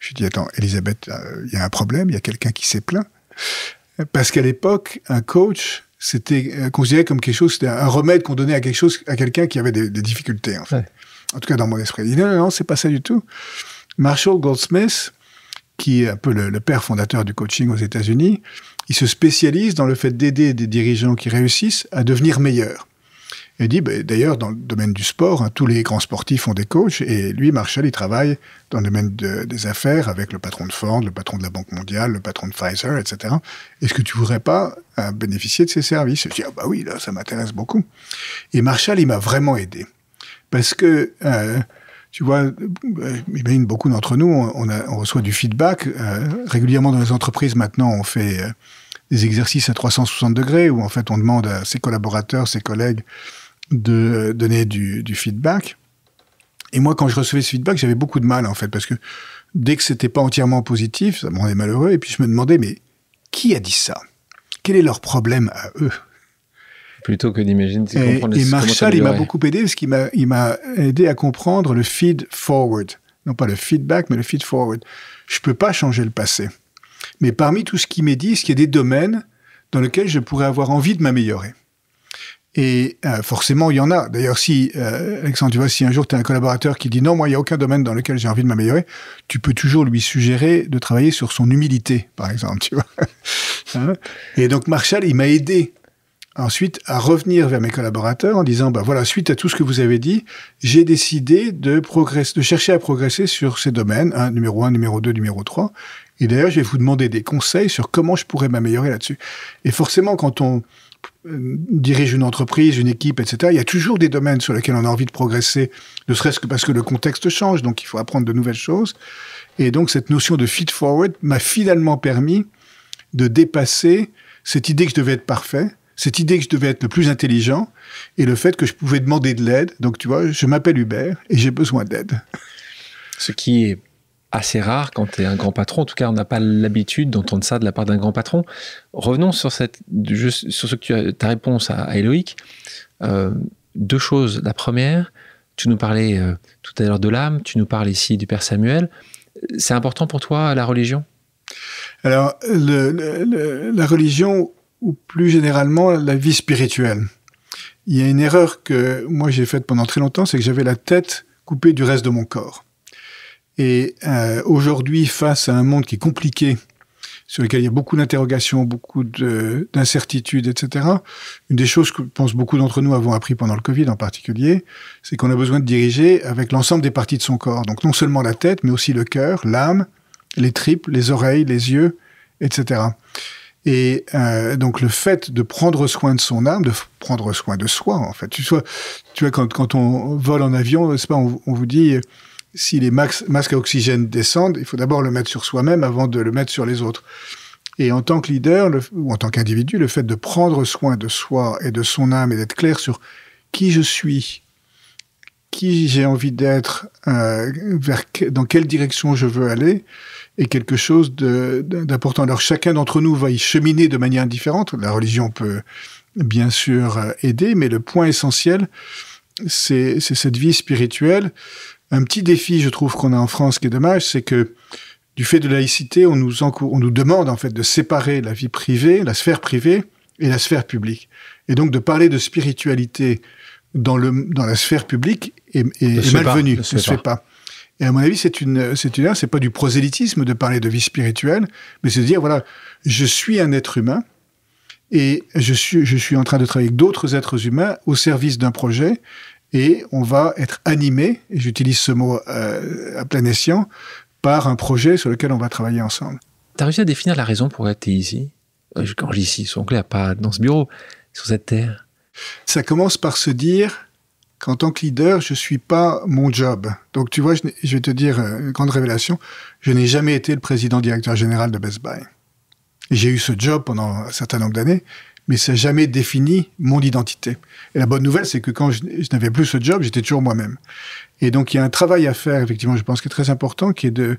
J'ai dit, attends, Elisabeth, euh, il y a un problème, il y a quelqu'un qui s'est plaint. Parce qu'à l'époque, un coach, c'était euh, considéré comme quelque chose, c'était un remède qu'on donnait à quelque chose, à quelqu'un qui avait des, difficultés, en fait. En tout cas, dans mon esprit. Il dit, non, non, c'est pas ça du tout. Marshall Goldsmith, qui est un peu le père fondateur du coaching aux États-Unis, il se spécialise dans le fait d'aider des dirigeants qui réussissent à devenir meilleurs. Il dit, bah, d'ailleurs, dans le domaine du sport, hein, tous les grands sportifs ont des coachs, et lui, Marshall, il travaille dans le domaine des affaires avec le patron de Ford, le patron de la Banque mondiale, le patron de Pfizer, etc. Est-ce que tu voudrais pas euh, bénéficier de ses services Je dis, ah bah oui, là, ça m'intéresse beaucoup. Et Marshall, il m'a vraiment aidé. Parce que, euh, tu vois, j'imagine euh, beaucoup d'entre nous, on, reçoit du feedback. régulièrement dans les entreprises, maintenant, on fait... des exercices à 360 degrés où en fait on demande à ses collaborateurs, ses collègues, de donner du, feedback. Et moi, quand je recevais ce feedback, j'avais beaucoup de mal, en fait, parce que dès que c'était pas entièrement positif, ça me rendait malheureux. Et puis je me demandais, mais qui a dit ça Quel est leur problème à eux Plutôt que d'imaginer. Et, et Marshall, il m'a beaucoup aidé parce qu'il m'a, il m'a aidé à comprendre le feed forward. Non pas le feedback, mais le feed forward. Je peux pas changer le passé. Mais parmi tout ce qui m'est dit, est-ce qu'il y a des domaines dans lesquels je pourrais avoir envie de m'améliorer et euh, forcément, il y en a. D'ailleurs, si, euh, Alexandre, tu vois, si un jour tu as un collaborateur qui dit non, moi, il n'y a aucun domaine dans lequel j'ai envie de m'améliorer, tu peux toujours lui suggérer de travailler sur son humilité, par exemple, tu vois. *laughs* Hein? Et donc, Marshall, il m'a aidé ensuite à revenir vers mes collaborateurs en disant, bah voilà, suite à tout ce que vous avez dit, j'ai décidé de progresser, de chercher à progresser sur ces domaines, hein, numéro 1, numéro 2, numéro 3. Et d'ailleurs, je vais vous demander des conseils sur comment je pourrais m'améliorer là-dessus. Et forcément, quand on, euh, dirige une entreprise, une équipe, etc., il y a toujours des domaines sur lesquels on a envie de progresser, ne serait-ce que parce que le contexte change, donc il faut apprendre de nouvelles choses. Et donc cette notion de feed forward m'a finalement permis de dépasser cette idée que je devais être parfait, cette idée que je devais être le plus intelligent, et le fait que je pouvais demander de l'aide. Donc tu vois, je m'appelle Hubert et j'ai besoin d'aide. Ce qui est assez rare quand tu es un grand patron. En tout cas, on n'a pas l'habitude d'entendre ça de la part d'un grand patron. Revenons sur, cette, sur ce que tu as, ta réponse à, euh, deux choses. La première, tu nous parlais euh, tout à l'heure de l'âme, tu nous parles ici du Père Samuel. C'est important pour toi la religion Alors, la religion, ou plus généralement la vie spirituelle. Il y a une erreur que moi j'ai faite pendant très longtemps, c'est que j'avais la tête coupée du reste de mon corps. Et euh, aujourd'hui, face à un monde qui est compliqué, sur lequel il y a beaucoup d'interrogations, beaucoup d'incertitudes, etc., une des choses que je pense beaucoup d'entre nous avons appris pendant le Covid en particulier, c'est qu'on a besoin de diriger avec l'ensemble des parties de son corps. Donc non seulement la tête, mais aussi le cœur, l'âme, les tripes, les oreilles, les yeux, etc. Et euh, donc le fait de prendre soin de son âme, de prendre soin de soi, en fait. Tu, vois, quand, on vole en avion, pas, on vous dit si les masques à oxygène descendent, il faut d'abord le mettre sur soi-même avant de le mettre sur les autres. Et en tant que leader, ou en tant qu'individu, le fait de prendre soin de soi et de son âme et d'être clair sur qui je suis, qui j'ai envie d'être, euh, dans quelle direction je veux aller, est quelque chose d'important. Alors chacun d'entre nous va y cheminer de manière différente. La religion peut bien sûr euh, aider, mais le point essentiel, c'est cette vie spirituelle un petit défi, je trouve, qu'on a en France qui est dommage, c'est que du fait de laïcité, on nous, on nous demande en fait de séparer la vie privée, la sphère privée et la sphère publique. Et donc de parler de spiritualité dans, le, dans la sphère publique est, est, malvenu, ne se fait pas. Et à mon avis, c'est une, c'est une, c'est pas du prosélytisme de parler de vie spirituelle, mais c'est de dire voilà, je suis un être humain et je suis, je suis en train de travailler avec d'autres êtres humains au service d'un projet et on va être animé, et j'utilise ce mot euh, à plein escient, par un projet sur lequel on va travailler ensemble. Tu as réussi à définir la raison pour être ici Quand euh, je dis ici, sont pas dans ce bureau, sur cette terre. Ça commence par se dire qu'en tant que leader, je suis pas mon job. Donc tu vois, je, je vais te dire euh, une grande révélation, je n'ai jamais été le président directeur général de Best Buy. J'ai eu ce job pendant un certain nombre d'années, mais ça n'a jamais défini mon identité. Et la bonne nouvelle, c'est que quand je, n'avais plus ce job, j'étais toujours moi-même. Et donc, il y a un travail à faire, effectivement, je pense, qui est très important, qui est de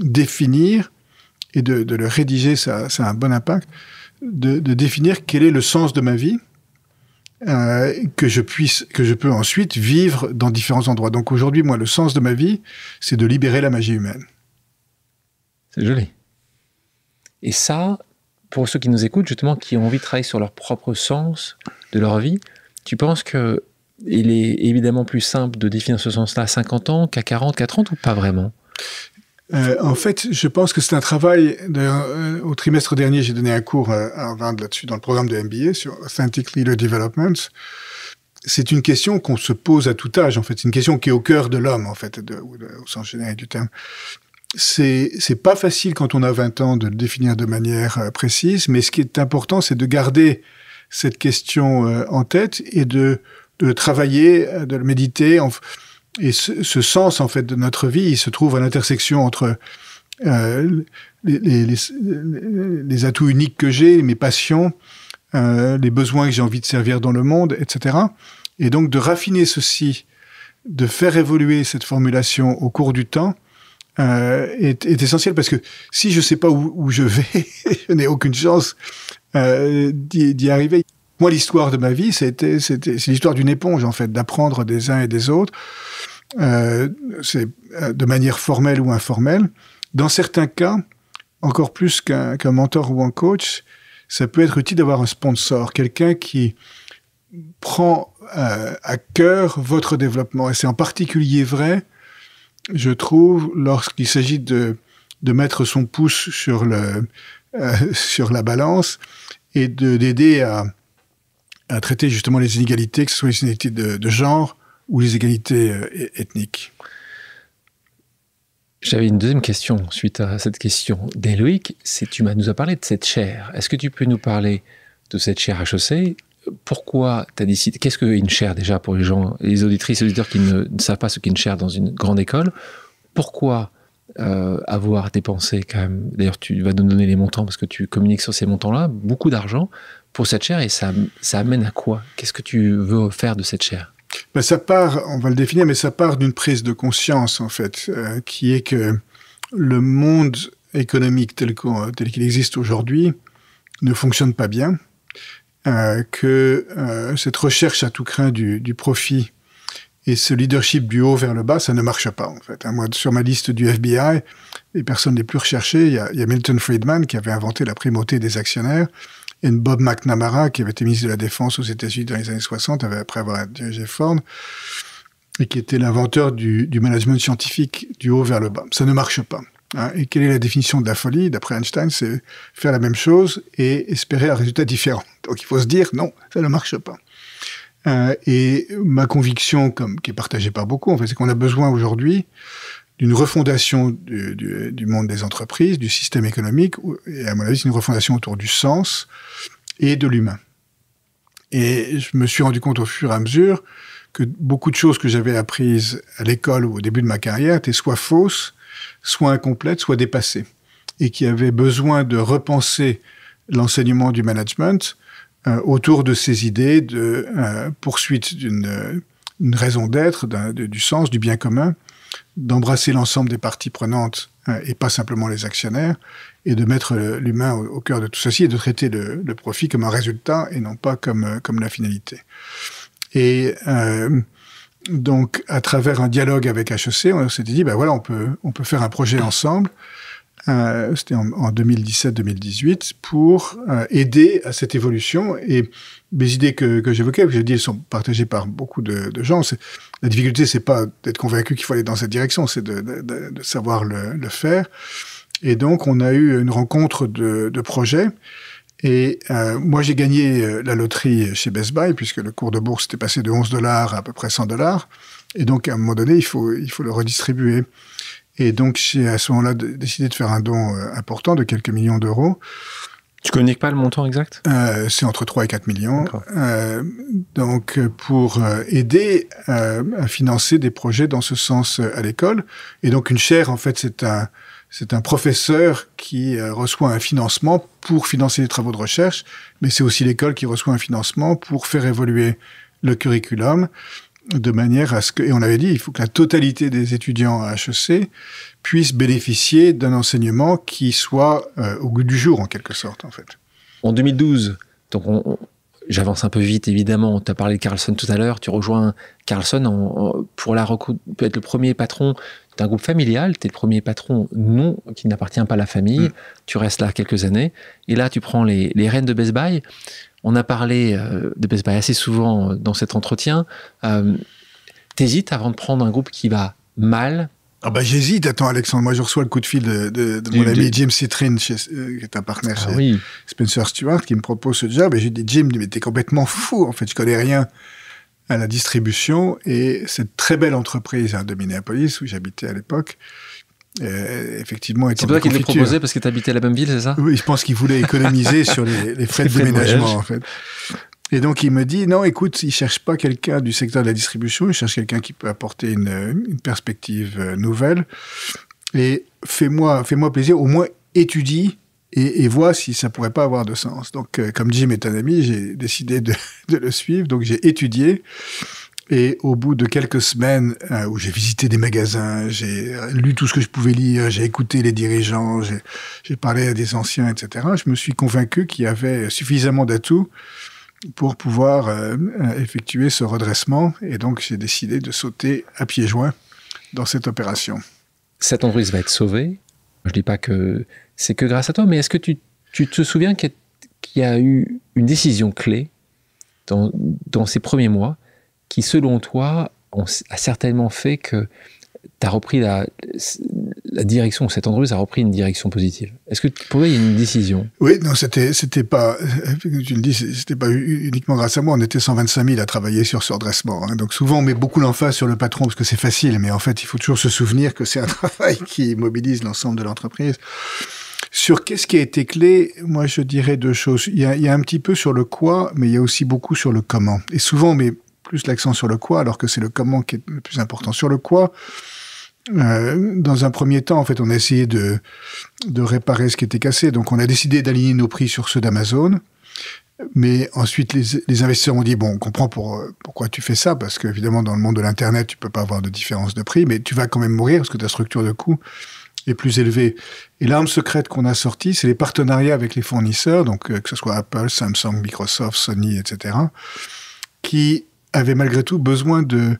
définir et de, le rédiger, ça, a un bon impact, de, définir quel est le sens de ma vie, euh, que je puisse, que je peux ensuite vivre dans différents endroits. Donc aujourd'hui, moi, le sens de ma vie, c'est de libérer la magie humaine. C'est joli. Et ça, pour ceux qui nous écoutent, justement, qui ont envie de travailler sur leur propre sens de leur vie, tu penses que il est évidemment plus simple de définir ce sens-là à 50 ans qu'à 40, 40 ou pas vraiment euh, en fait, je pense que c'est un travail. De, euh, au trimestre dernier, j'ai donné un cours euh, à Harvard là-dessus dans le programme de MBA sur Authentic Leader Development. C'est une question qu'on se pose à tout âge. En fait, c'est une question qui est au cœur de l'homme, en fait, au sens général du terme c'est c'est pas facile quand on a 20 ans de le définir de manière euh, précise, mais ce qui est important, c'est de garder cette question euh, en tête et de de travailler, euh, de le méditer. et ce, sens en fait de notre vie, il se trouve à l'intersection entre euh, les, les, les, atouts uniques que j'ai, mes passions, euh, les besoins que j'ai envie de servir dans le monde, etc. Et donc de raffiner ceci, de faire évoluer cette formulation au cours du temps, euh, est, essentiel parce que si je ne sais pas où, je vais, *laughs* je n'ai aucune chance euh, d'y arriver. Moi, l'histoire de ma vie, c'était, c'est l'histoire d'une éponge en fait, d'apprendre des uns et des autres, euh, c'est de manière formelle ou informelle. Dans certains cas, encore plus qu'un mentor ou un coach, ça peut être utile d'avoir un sponsor, quelqu'un qui prend à cœur votre développement. Et c'est en particulier vrai je trouve, lorsqu'il s'agit de, mettre son pouce sur, le, euh, *laughs* sur la balance et d'aider à, traiter justement les inégalités, que ce soit les inégalités de, genre ou les inégalités euh, ethniques. J'avais une deuxième question suite à cette question si Tu nous as parlé de cette chaire. Est-ce que tu peux nous parler de cette chaire chaussée pourquoi tu as décidé Qu'est-ce qu'une chaire déjà pour les gens, les auditrices et auditeurs qui ne, savent pas ce qu'est une chaire dans une grande école Pourquoi euh, avoir dépensé quand même, d'ailleurs tu vas nous donner les montants parce que tu communiques sur ces montants-là, beaucoup d'argent pour cette chaire et ça, ça amène à quoi Qu'est-ce que tu veux faire de cette chaire ben, Ça part, on va le définir, mais ça part d'une prise de conscience en fait, euh, qui est que le monde économique tel qu'il existe aujourd'hui ne fonctionne pas bien euh, que euh, cette recherche à tout craint du, profit et ce leadership du haut vers le bas, ça ne marche pas en fait. Hein, moi, sur ma liste du FBI, les personnes les plus recherchées, il y, a, Milton Friedman qui avait inventé la primauté des actionnaires, et Bob McNamara qui avait été ministre de la Défense aux États-Unis dans les années 60, avait, après avoir dirigé Ford, et qui était l'inventeur du management scientifique du haut vers le bas. Ça ne marche pas. Hein, et quelle est la définition de la folie D'après Einstein, c'est faire la même chose et espérer un résultat différent. Donc il faut se dire, non, ça ne marche pas. Euh, et ma conviction, qui est partagée par beaucoup, fait, c'est qu'on a besoin aujourd'hui d'une refondation du, du, monde des entreprises, du système économique, et à mon avis, une refondation autour du sens et de l'humain. Et je me suis rendu compte au fur et à mesure que beaucoup de choses que j'avais apprises à l'école ou au début de ma carrière étaient soit fausses, soit incomplète, soit dépassée, et qui avait besoin de repenser l'enseignement du management euh, autour de ces idées de euh, poursuite d'une raison d'être, du sens, du bien commun, d'embrasser l'ensemble des parties prenantes euh, et pas simplement les actionnaires, et de mettre l'humain au, cœur de tout ceci et de traiter le, profit comme un résultat et non pas comme, comme la finalité. Et donc, à travers un dialogue avec HEC, on s'était dit, ben voilà, on peut, on peut faire un projet ensemble. Euh, c'était en, 2017-2018 pour euh, aider à cette évolution. Et les idées que, j'évoquais, que j'ai dit, elles sont partagées par beaucoup de, gens. La difficulté, c'est pas d'être convaincu qu'il faut aller dans cette direction, c'est de, savoir le, faire. Et donc, on a eu une rencontre de, de projets et euh, moi, j'ai gagné euh, la loterie chez Best Buy, puisque le cours de bourse était passé de 11 dollars à à peu près 100 dollars. Et donc, à un moment donné, il faut, il faut le redistribuer. Et donc, j'ai à ce moment-là décidé de faire un don euh, important de quelques millions d'euros. Tu connais pas le montant exact C'est entre 3 et 4 millions. donc, pour aider à financer des projets dans ce sens à l'école. Et donc, une chaire, en fait, c'est un c'est un professeur qui euh, reçoit un financement pour financer les travaux de recherche, mais c'est aussi l'école qui reçoit un financement pour faire évoluer le curriculum de manière à ce que, et on avait dit, il faut que la totalité des étudiants à HEC puissent bénéficier d'un enseignement qui soit euh, au goût du jour, en quelque sorte, en fait. En 2012, donc j'avance un peu vite, évidemment, on t'a parlé de Carlson tout à l'heure, tu rejoins Carlson pour la peut-être le premier patron un groupe familial, tu es le premier patron non qui n'appartient pas à la famille, mm. tu restes là quelques années, et là tu prends les, les rênes de Best Buy. On a parlé euh, de Best Buy assez souvent euh, dans cet entretien. Euh, t'hésites avant de prendre un groupe qui va mal, ah bah j'hésite, attends Alexandre, moi je reçois le coup de fil de, mon ami Jim Citrine, qui est un partenaire ah chez Spencer Stewart, qui me propose ce job, et j'ai dit Jim, mais t'es complètement fou, en fait je connais rien à la distribution. Et cette très belle entreprise de Minneapolis, où j'habitais à l'époque, euh, effectivement, c'est pour ça qu'il l'a proposé parce que tu habitais à la même ville, c'est ça Oui, je pense qu'il voulait économiser *laughs* sur les, frais de déménagement, en fait. Et donc il me dit non, écoute, il cherche pas quelqu'un du secteur de la distribution, il cherche quelqu'un qui peut apporter une, une perspective euh, nouvelle. Et fais-moi, fais-moi plaisir, au moins étudie et, et, si ça pourrait pas avoir de sens. Donc, euh, comme Jim est un ami, j'ai décidé *laughs* de, le suivre. Donc, j'ai étudié. Et au bout de quelques semaines euh, où j'ai visité des magasins, j'ai lu tout ce que je pouvais lire, j'ai écouté les dirigeants, j'ai parlé à des anciens, etc., je me suis convaincu qu'il y avait suffisamment d'atouts pour pouvoir euh, effectuer ce redressement. Et donc, j'ai décidé de sauter à pieds joints dans cette opération. Cette entreprise va être sauvée. Je ne dis pas que c'est que grâce à toi. Mais est-ce que tu, te souviens qu'il y, a eu une décision clé dans, ces premiers mois qui, selon toi, a certainement fait que tu as repris la, la direction, cette entreprise a repris une direction positive. Est-ce que pour toi, il y a une décision Oui, non, c'était, c'était pas, *laughs* tu le dis, c'était pas uniquement grâce à moi. On était 125 000 à travailler sur ce redressement. Hein. Donc souvent, on met beaucoup l'emphase sur le patron parce que c'est facile, mais en fait, il faut toujours se souvenir que c'est un *laughs* travail qui mobilise l'ensemble de l'entreprise. Sur qu'est-ce qui a été clé, moi je dirais deux choses. Il y, a, un petit peu sur le quoi, mais il y a aussi beaucoup sur le comment. Et souvent, mais plus l'accent sur le quoi, alors que c'est le comment qui est le plus important. Sur le quoi, euh, dans un premier temps, en fait, on a essayé de, réparer ce qui était cassé. Donc on a décidé d'aligner nos prix sur ceux d'Amazon. Mais ensuite, les, investisseurs ont dit bon, on comprend pour, pourquoi tu fais ça, parce qu'évidemment, dans le monde de l'Internet, tu peux pas avoir de différence de prix, mais tu vas quand même mourir parce que ta structure de coût plus élevés. Et l'arme secrète qu'on a sortie, c'est les partenariats avec les fournisseurs, donc euh, que ce soit Apple, Samsung, Microsoft, Sony, etc., qui avaient malgré tout besoin de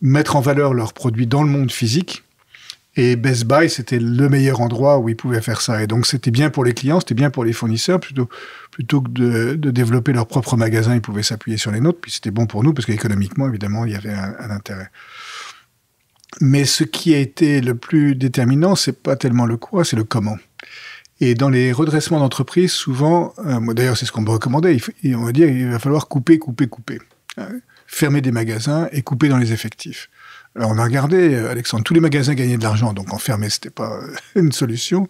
mettre en valeur leurs produits dans le monde physique. Et Best Buy, c'était le meilleur endroit où ils pouvaient faire ça. Et donc, c'était bien pour les clients, c'était bien pour les fournisseurs. Plutôt, plutôt que de, développer leur propre magasin, ils pouvaient s'appuyer sur les nôtres. Puis c'était bon pour nous, parce qu'économiquement, évidemment, il y avait un intérêt. Mais ce qui a été le plus déterminant, c'est pas tellement le quoi, c'est le comment. Et dans les redressements d'entreprise, souvent, euh, d'ailleurs c'est ce qu'on me recommandait, on va dire il va falloir couper, couper, couper. Euh, fermer des magasins et couper dans les effectifs. Alors on a regardé, euh, Alexandre, tous les magasins gagnaient de l'argent, donc enfermer, fermer, c'était pas *laughs* une solution.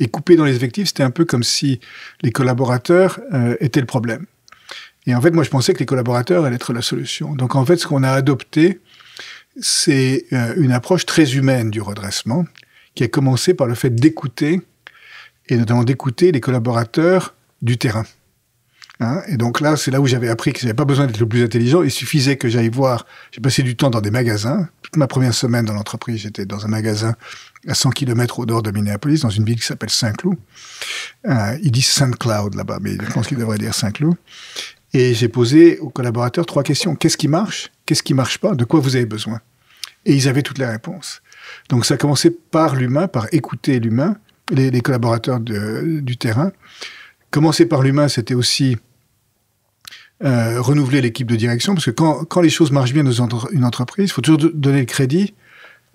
Et couper dans les effectifs, c'était un peu comme si les collaborateurs étaient le problème. Et en fait, moi, je pensais que les collaborateurs allaient être la solution. Donc en fait, ce qu'on a adopté, c'est euh, une approche très humaine du redressement, qui a commencé par le fait d'écouter, et notamment d'écouter les collaborateurs du terrain. Hein, et donc là, c'est là où j'avais appris que j'avais pas besoin d'être le plus intelligent. Il suffisait que j'aille voir. J'ai passé du temps dans des magasins. ma première semaine dans l'entreprise, j'étais dans un magasin à 100 km au nord de Minneapolis, dans une ville qui s'appelle Saint-Cloud. Euh, ils disent Saint-Cloud là-bas, mais je pense qu'il devrait dire Saint-Cloud. Et j'ai posé aux collaborateurs trois questions. Qu'est-ce qui marche Qu'est-ce qui marche pas De quoi vous avez besoin Et ils avaient toutes les réponses. Donc ça commençait par l'humain, par écouter l'humain, les, collaborateurs du terrain. Commencer par l'humain, c'était aussi euh, renouveler l'équipe de direction, parce que quand, les choses marchent bien dans une entreprise, il faut toujours donner le crédit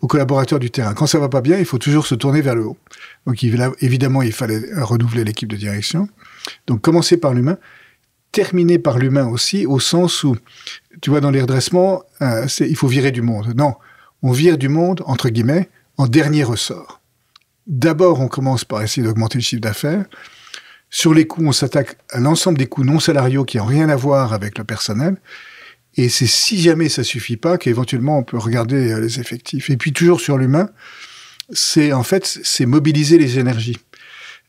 aux collaborateurs du terrain. Quand ça va pas bien, il faut toujours se tourner vers le haut. Donc évidemment, il fallait renouveler l'équipe de direction. Donc commencer par l'humain terminé par l'humain aussi, au sens où, tu vois, dans les redressements, euh, c'est il faut virer du monde. Non, on vire du monde, entre guillemets, en dernier ressort. D'abord, on commence par essayer d'augmenter le chiffre d'affaires. Sur les coûts, on s'attaque à l'ensemble des coûts non salariaux qui n'ont rien à voir avec le personnel. Et c'est si jamais ça suffit pas qu'éventuellement on peut regarder euh, les effectifs. Et puis toujours sur l'humain, c'est en fait c'est mobiliser les énergies.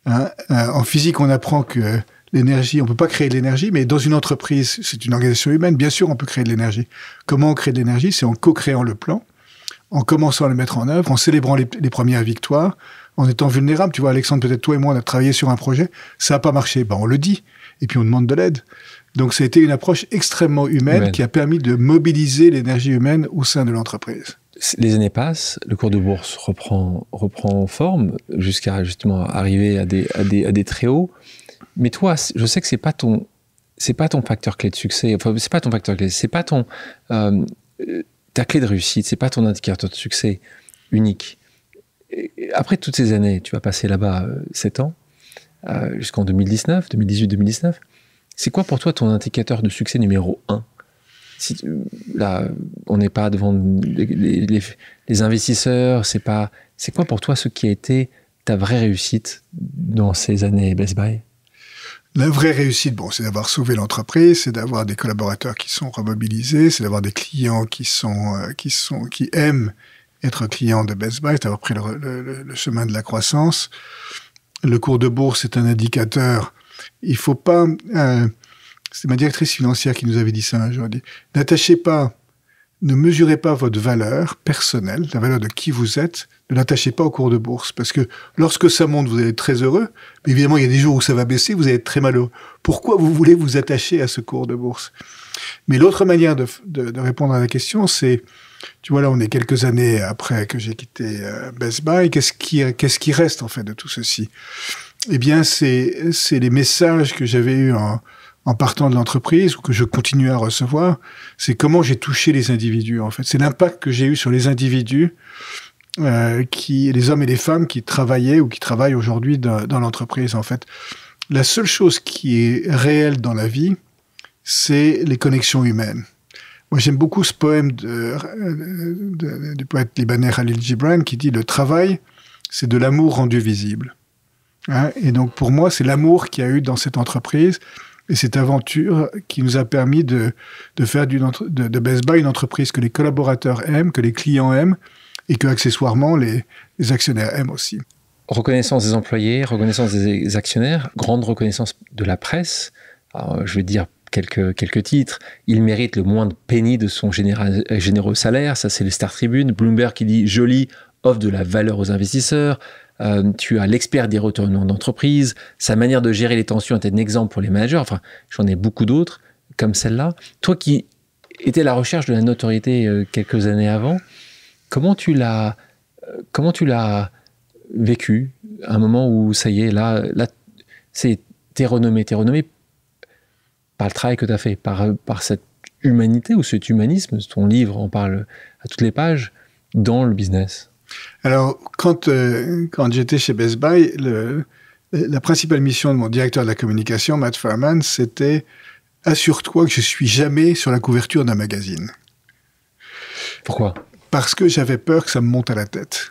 Hein, euh, en physique, on apprend que l'énergie, on peut pas créer de l'énergie, mais dans une entreprise, c'est une organisation humaine, bien sûr, on peut créer de l'énergie. Comment on crée de l'énergie C'est en co-créant le plan, en commençant à le mettre en œuvre, en célébrant les, premières victoires, en étant vulnérable. Tu vois, Alexandre, peut-être toi et moi, on a travaillé sur un projet, ça n'a pas marché, Bah, on le dit, et puis on demande de l'aide. Donc ça a été une approche extrêmement humaine, qui a permis de mobiliser l'énergie humaine au sein de l'entreprise. Les années passent, le cours de bourse reprend, reprend forme jusqu'à justement arriver à des, à des, à des très hauts. Mais toi, je sais que c'est pas ton, c'est pas ton facteur clé de succès. Enfin, c'est pas ton facteur clé. C'est pas ton euh, euh, ta clé de réussite. C'est pas ton indicateur de succès unique. après toutes ces années, tu vas passer là-bas euh, sept 7 ans jusqu'en 2019, 2018, 2019. C'est quoi pour toi ton indicateur de succès numéro un si, Là, on n'est pas devant les, investisseurs. C'est pas. C'est quoi pour toi ce qui a été ta vraie réussite dans ces années Best Buy la vraie réussite, bon, c'est d'avoir sauvé l'entreprise, c'est d'avoir des collaborateurs qui sont remobilisés, c'est d'avoir des clients qui sont, euh, qui sont, qui aiment être clients de Best Buy, d'avoir pris le, chemin de la croissance. Le cours de bourse est un indicateur. Il faut pas, euh, c'est ma directrice financière qui nous avait dit ça un jour, n'attachez pas ne mesurez pas votre valeur personnelle, la valeur de qui vous êtes, ne l'attachez pas au cours de bourse. Parce que lorsque ça monte, vous allez être très heureux. Mais évidemment, il y a des jours où ça va baisser, vous allez être très malheureux. Pourquoi vous voulez vous attacher à ce cours de bourse Mais l'autre manière de, répondre à la question, c'est, tu vois, là, on est quelques années après que j'ai quitté euh, Best Buy. Qu'est-ce qui, qu'est-ce qui reste, en fait, de tout ceci Eh bien, c'est, c'est les messages que j'avais eus en en partant de l'entreprise ou que je continue à recevoir, c'est comment j'ai touché les individus en fait. C'est l'impact que j'ai eu sur les individus, euh, qui, les hommes et les femmes qui travaillaient ou qui travaillent aujourd'hui dans, l'entreprise en fait. La seule chose qui est réelle dans la vie, c'est les connexions humaines. Moi, j'aime beaucoup ce poème de, du poète libanais Khalil Gibran qui dit Le travail, c'est de l'amour rendu visible. Hein, et donc, pour moi, c'est l'amour qu'il y a eu dans cette entreprise et cette aventure qui nous a permis de, faire de, de, Best une entreprise que les collaborateurs aiment, que les clients aiment et que accessoirement les, actionnaires aiment aussi. Reconnaissance des employés, reconnaissance des actionnaires, grande reconnaissance de la presse. je vais dire quelques, quelques titres. Il mérite le moindre penny de son euh, généreux salaire. Ça, c'est le Star Tribune. Bloomberg qui dit joli, offre de la valeur aux investisseurs, euh, tu as l'expert des retournements d'entreprise, sa manière de gérer les tensions était un exemple pour les managers, enfin j'en ai beaucoup d'autres comme celle-là. Toi qui étais à la recherche de la notoriété euh, quelques années avant, comment tu l'as vécu euh, comment tu l'as vécu un moment où ça y est là là c'est t'es renommé, t'es renommé par le travail que tu as fait, par, par cette humanité ou cet humanisme, ton livre en parle à toutes les pages, dans le business alors, euh, quand, j'étais chez Best Buy, la principale mission de mon directeur de la communication, Matt Farman, c'était assure-toi que je ne suis jamais sur la couverture d'un magazine. Pourquoi Parce que j'avais peur que ça me monte à la tête.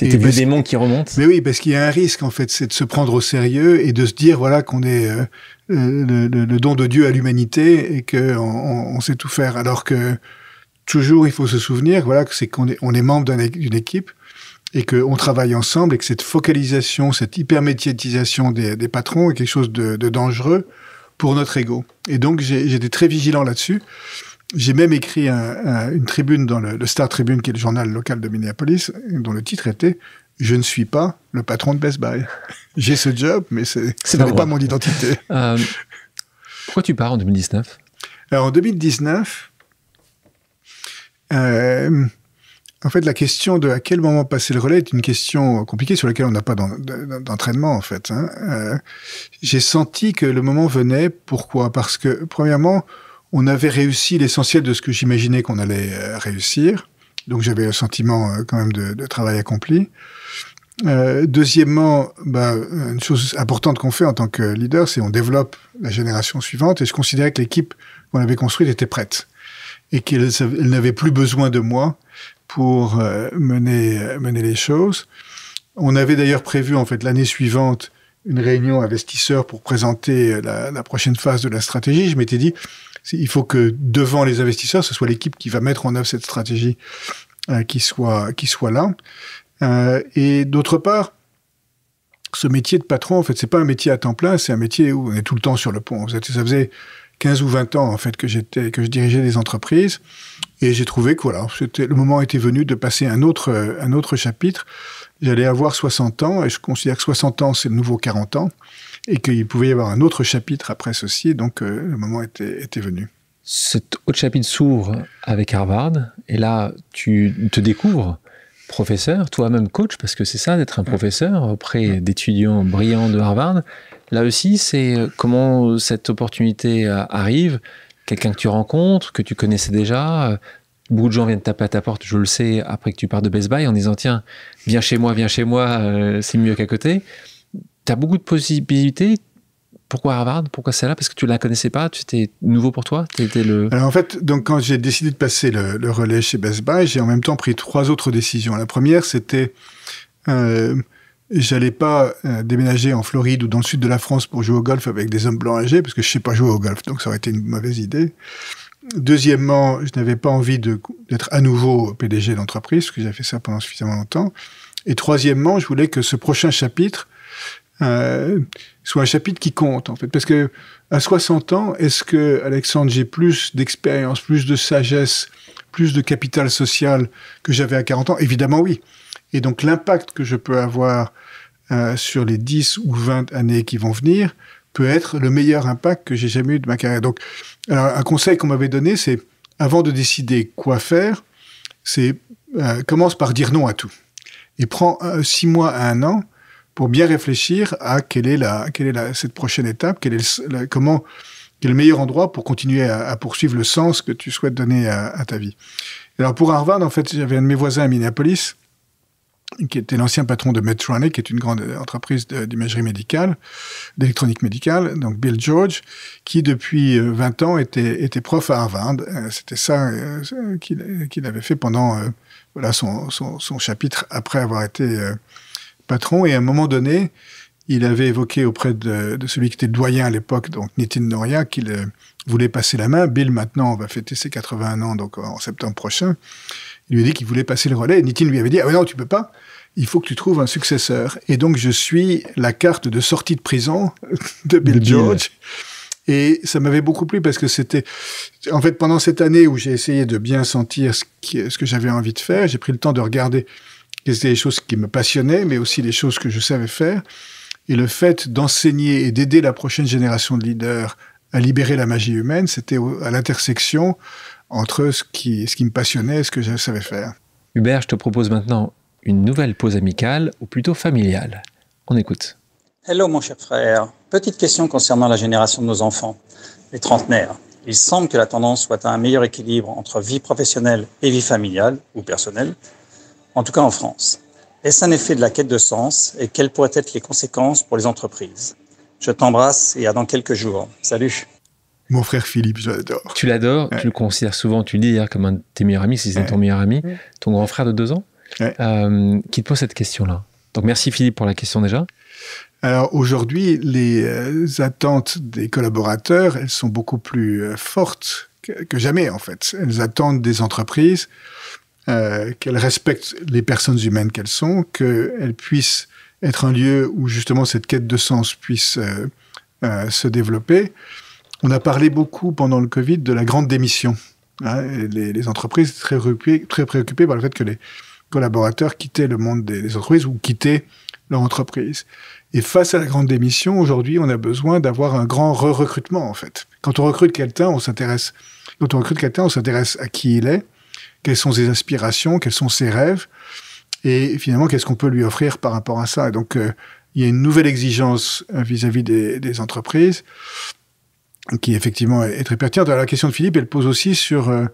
étais le démon qui remonte Mais oui, parce qu'il y a un risque, en fait, c'est de se prendre au sérieux et de se dire, voilà, qu'on est euh, euh, le, don de Dieu à l'humanité et qu'on on sait tout faire. Alors que toujours, il faut se souvenir, voilà, que c'est qu'on est, on est membre d'une équipe et qu'on travaille ensemble et que cette focalisation, cette hypermédiatisation des, des patrons est quelque chose de, dangereux pour notre ego. Et donc, j'étais très vigilant là-dessus. J'ai même écrit une tribune dans le, Star Tribune, qui est le journal local de Minneapolis, dont le titre était Je ne suis pas le patron de Best Buy. *laughs* J'ai ce job, mais ce n'est pas mon identité. Euh, pourquoi tu pars en 2019 Alors, en 2019, euh, en fait, la question de à quel moment passer le relais est une question compliquée sur laquelle on n'a pas d'entraînement, en fait. Hein. Euh, j'ai senti que le moment venait. Pourquoi Parce que, premièrement, on avait réussi l'essentiel de ce que j'imaginais qu'on allait euh, réussir. Donc j'avais le sentiment quand même de, travail accompli. deuxièmement, bah, une chose importante qu'on fait en tant que leader, c'est on développe la génération suivante. Et je considérais que l'équipe qu'on avait construite était prête et qu'elle n'avait plus besoin de moi pour euh, mener, euh, mener les choses. On avait d'ailleurs prévu, en fait, l'année suivante, une réunion investisseurs pour présenter euh, la, prochaine phase de la stratégie. Je m'étais dit, il faut que devant les investisseurs, ce soit l'équipe qui va mettre en œuvre cette stratégie qui, soit, qui soit là. et d'autre part, ce métier de patron, en fait, c'est pas un métier à temps plein, c'est un métier où on est tout le temps sur le pont. Ça faisait 15 ou 20 ans en fait que j'étais que je dirigeais des entreprises et j'ai trouvé que voilà, c'était le moment était venu de passer un autre un autre chapitre. J'allais avoir 60 ans et je considère que 60 ans c'est le nouveau 40 ans et qu'il pouvait y avoir un autre chapitre après ceci donc euh, le moment était était venu. Cet autre chapitre s'ouvre avec Harvard et là tu te découvres professeur, toi-même coach, parce que c'est ça d'être un mmh. professeur auprès d'étudiants brillants de Harvard. Là aussi, c'est euh, comment euh, cette opportunité euh, arrive, quelqu'un que tu rencontres, que tu connaissais déjà. Beaucoup de gens viennent taper à ta porte, je le sais, après que tu pars de Best Buy en disant Tiens, viens chez moi, viens chez moi, c'est mieux qu'à côté. Tu as beaucoup de possibilités. Pourquoi Harvard Pourquoi celle-là Parce que tu ne la connaissais pas C'était nouveau pour toi étais le... en fait, donc quand j'ai décidé de passer le, relais chez Best Buy, j'ai en même temps pris trois autres décisions. La première, c'était j'allais pas euh, déménager en Floride ou dans le sud de la France pour jouer au golf avec des hommes blancs âgés, parce que je sais pas jouer au golf, donc ça aurait été une mauvaise idée. Deuxièmement, je n'avais pas envie d'être à nouveau PDG d'entreprise, parce que j'avais fait ça pendant suffisamment longtemps. Et troisièmement, je voulais que ce prochain chapitre euh, soit un chapitre qui compte, en fait. Parce que à 60 ans, est-ce que Alexandre, j'ai plus d'expérience, plus de sagesse, plus de capital social que j'avais à 40 ans Évidemment, oui. Et donc l'impact que je peux avoir euh, sur les 10 ou 20 années qui vont venir peut être le meilleur impact que j'ai jamais eu de ma carrière. Donc, un conseil qu'on m'avait donné, c'est avant de décider quoi faire, c'est euh, commence par dire non à tout et prends euh, six mois à un an pour bien réfléchir à quelle est la quelle est cette prochaine étape, quel est le, comment quel est le meilleur endroit pour continuer à, poursuivre le sens que tu souhaites donner à, ta vie. Alors pour Harvard, en fait, j'avais un de mes voisins à Minneapolis qui était l'ancien patron de Medtronic, qui est une grande entreprise d'imagerie médicale, d'électronique médicale, donc Bill George, qui depuis 20 euh, ans était, était prof à Harvard. Euh, c'était ça euh, qu'il avait fait pendant voilà, son, son, chapitre après avoir été patron. Et à un moment donné, il avait évoqué auprès de, celui qui était doyen à l'époque, donc Nitin Noria, qu'il voulait passer la main. Bill, maintenant, va fêter ses 81 ans, donc en septembre prochain. Il lui a dit qu'il voulait passer le relais. Et Nitin lui avait dit, ah non, tu peux pas. Il faut que tu trouves un successeur. Et donc, je suis la carte de sortie de prison *laughs* de Bill, George. Et ça m'avait beaucoup plu parce que c'était, en fait, pendant cette année où j'ai essayé de bien sentir ce, ce que j'avais envie de faire, j'ai pris le temps de regarder quelles étaient les choses qui me passionnaient, mais aussi les choses que je savais faire. Et le fait d'enseigner et d'aider la prochaine génération de leaders à libérer la magie humaine, c'était à l'intersection entre ce qui, ce qui me passionnait et ce que je savais faire. Hubert, je te propose maintenant une nouvelle pause amicale, ou plutôt familiale. On écoute. Hello mon cher frère. Petite question concernant la génération de nos enfants, les trentenaires. Il semble que la tendance soit à un meilleur équilibre entre vie professionnelle et vie familiale ou personnelle, en tout cas en France. Est-ce un effet de la quête de sens et quelles pourraient être les conséquences pour les entreprises Je t'embrasse et à dans quelques jours. Salut mon frère Philippe, je l'adore. Tu l'adores, tu le considères souvent, tu le dis hier comme un de tes meilleurs amis, si c'est ton meilleur ami, ton grand frère de deux ans, euh, qui te pose cette question-là. Donc merci Philippe pour la question déjà. Alors aujourd'hui, les euh, attentes des collaborateurs, elles sont beaucoup plus euh, fortes que jamais en fait. Elles attendent des entreprises qu'elles respectent les personnes humaines qu'elles sont, qu'elles puissent être un lieu où justement cette quête de sens puisse se développer. On a parlé beaucoup pendant le Covid de la grande démission. Hein, les, entreprises très, très préoccupées par le fait que les collaborateurs quittaient le monde des, entreprises ou quittaient leur entreprise. Et face à la grande démission, aujourd'hui, on a besoin d'avoir un grand re-recrutement, en fait. Quand on recrute quelqu'un, on s'intéresse. Quand on recrute quelqu'un, on s'intéresse à qui il est, quelles sont ses aspirations, quels sont ses rêves, et finalement, qu'est-ce qu'on peut lui offrir par rapport à ça. donc, euh, il y a une nouvelle exigence euh, vis-à-vis des entreprises qui effectivement est très pertinente. la question de Philippe, elle pose aussi sur, euh,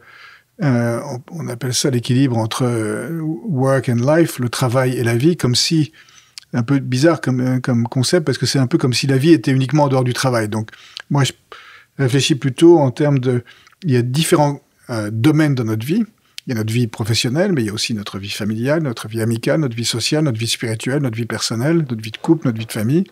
euh, on, appelle ça l'équilibre entre euh, work and life, le travail et la vie, comme si, un peu bizarre comme, comme concept, parce que c'est un peu comme si la vie était uniquement en dehors du travail. Donc moi, je réfléchis plutôt en termes de, il y a différents domaines dans notre vie. Il y a notre vie professionnelle, mais il y a aussi notre vie familiale, notre vie amicale, notre vie sociale, notre vie spirituelle, notre vie personnelle, notre vie de couple, notre vie de famille.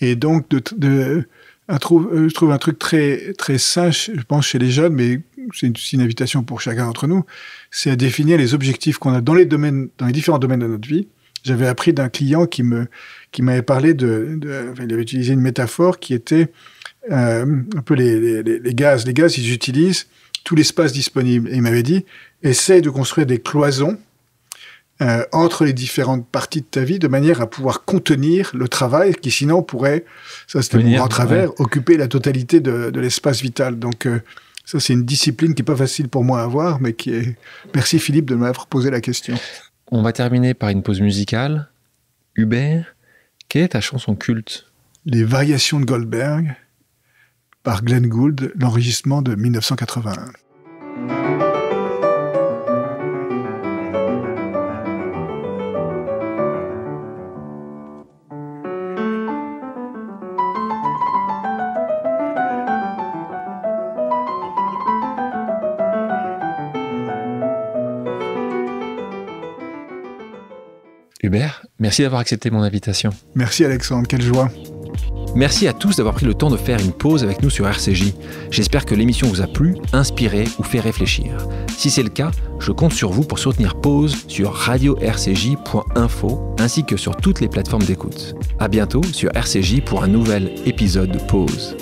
Et donc de, de un euh, je trouve un truc très, très sain, je pense, chez les jeunes, mais c'est une, une, invitation pour chacun d'entre nous, c'est à définir les objectifs qu'on a dans les domaines, dans les différents domaines de notre vie. J'avais appris d'un client qui me, qui m'avait parlé de, enfin, il avait utilisé une métaphore qui était euh, un peu les, les, les, gaz. Les gaz, ils utilisent tout l'espace disponible. Et il m'avait dit, essaye de construire des cloisons euh, entre les différentes parties de ta vie de manière à pouvoir contenir le travail qui sinon pourrait, ça c'était mon grand travers, occuper la totalité de, l'espace vital. Donc euh, ça c'est une discipline qui n'est pas facile pour moi à avoir, mais qui est... Merci Philippe de m'avoir posé la question. On va terminer par une pause musicale. Hubert, quelle est ta chanson culte Les variations de Goldberg par Glenn Gould, l'enregistrement de 1981. Merci d'avoir accepté mon invitation. Merci Alexandre, quelle joie. Merci à tous d'avoir pris le temps de faire une pause avec nous sur RCJ. J'espère que l'émission vous a plu, inspiré ou fait réfléchir. Si c'est le cas, je compte sur vous pour soutenir Pause sur RadioRCJ.info ainsi que sur toutes les plateformes d'écoute. À bientôt sur RCJ pour un nouvel épisode de Pause.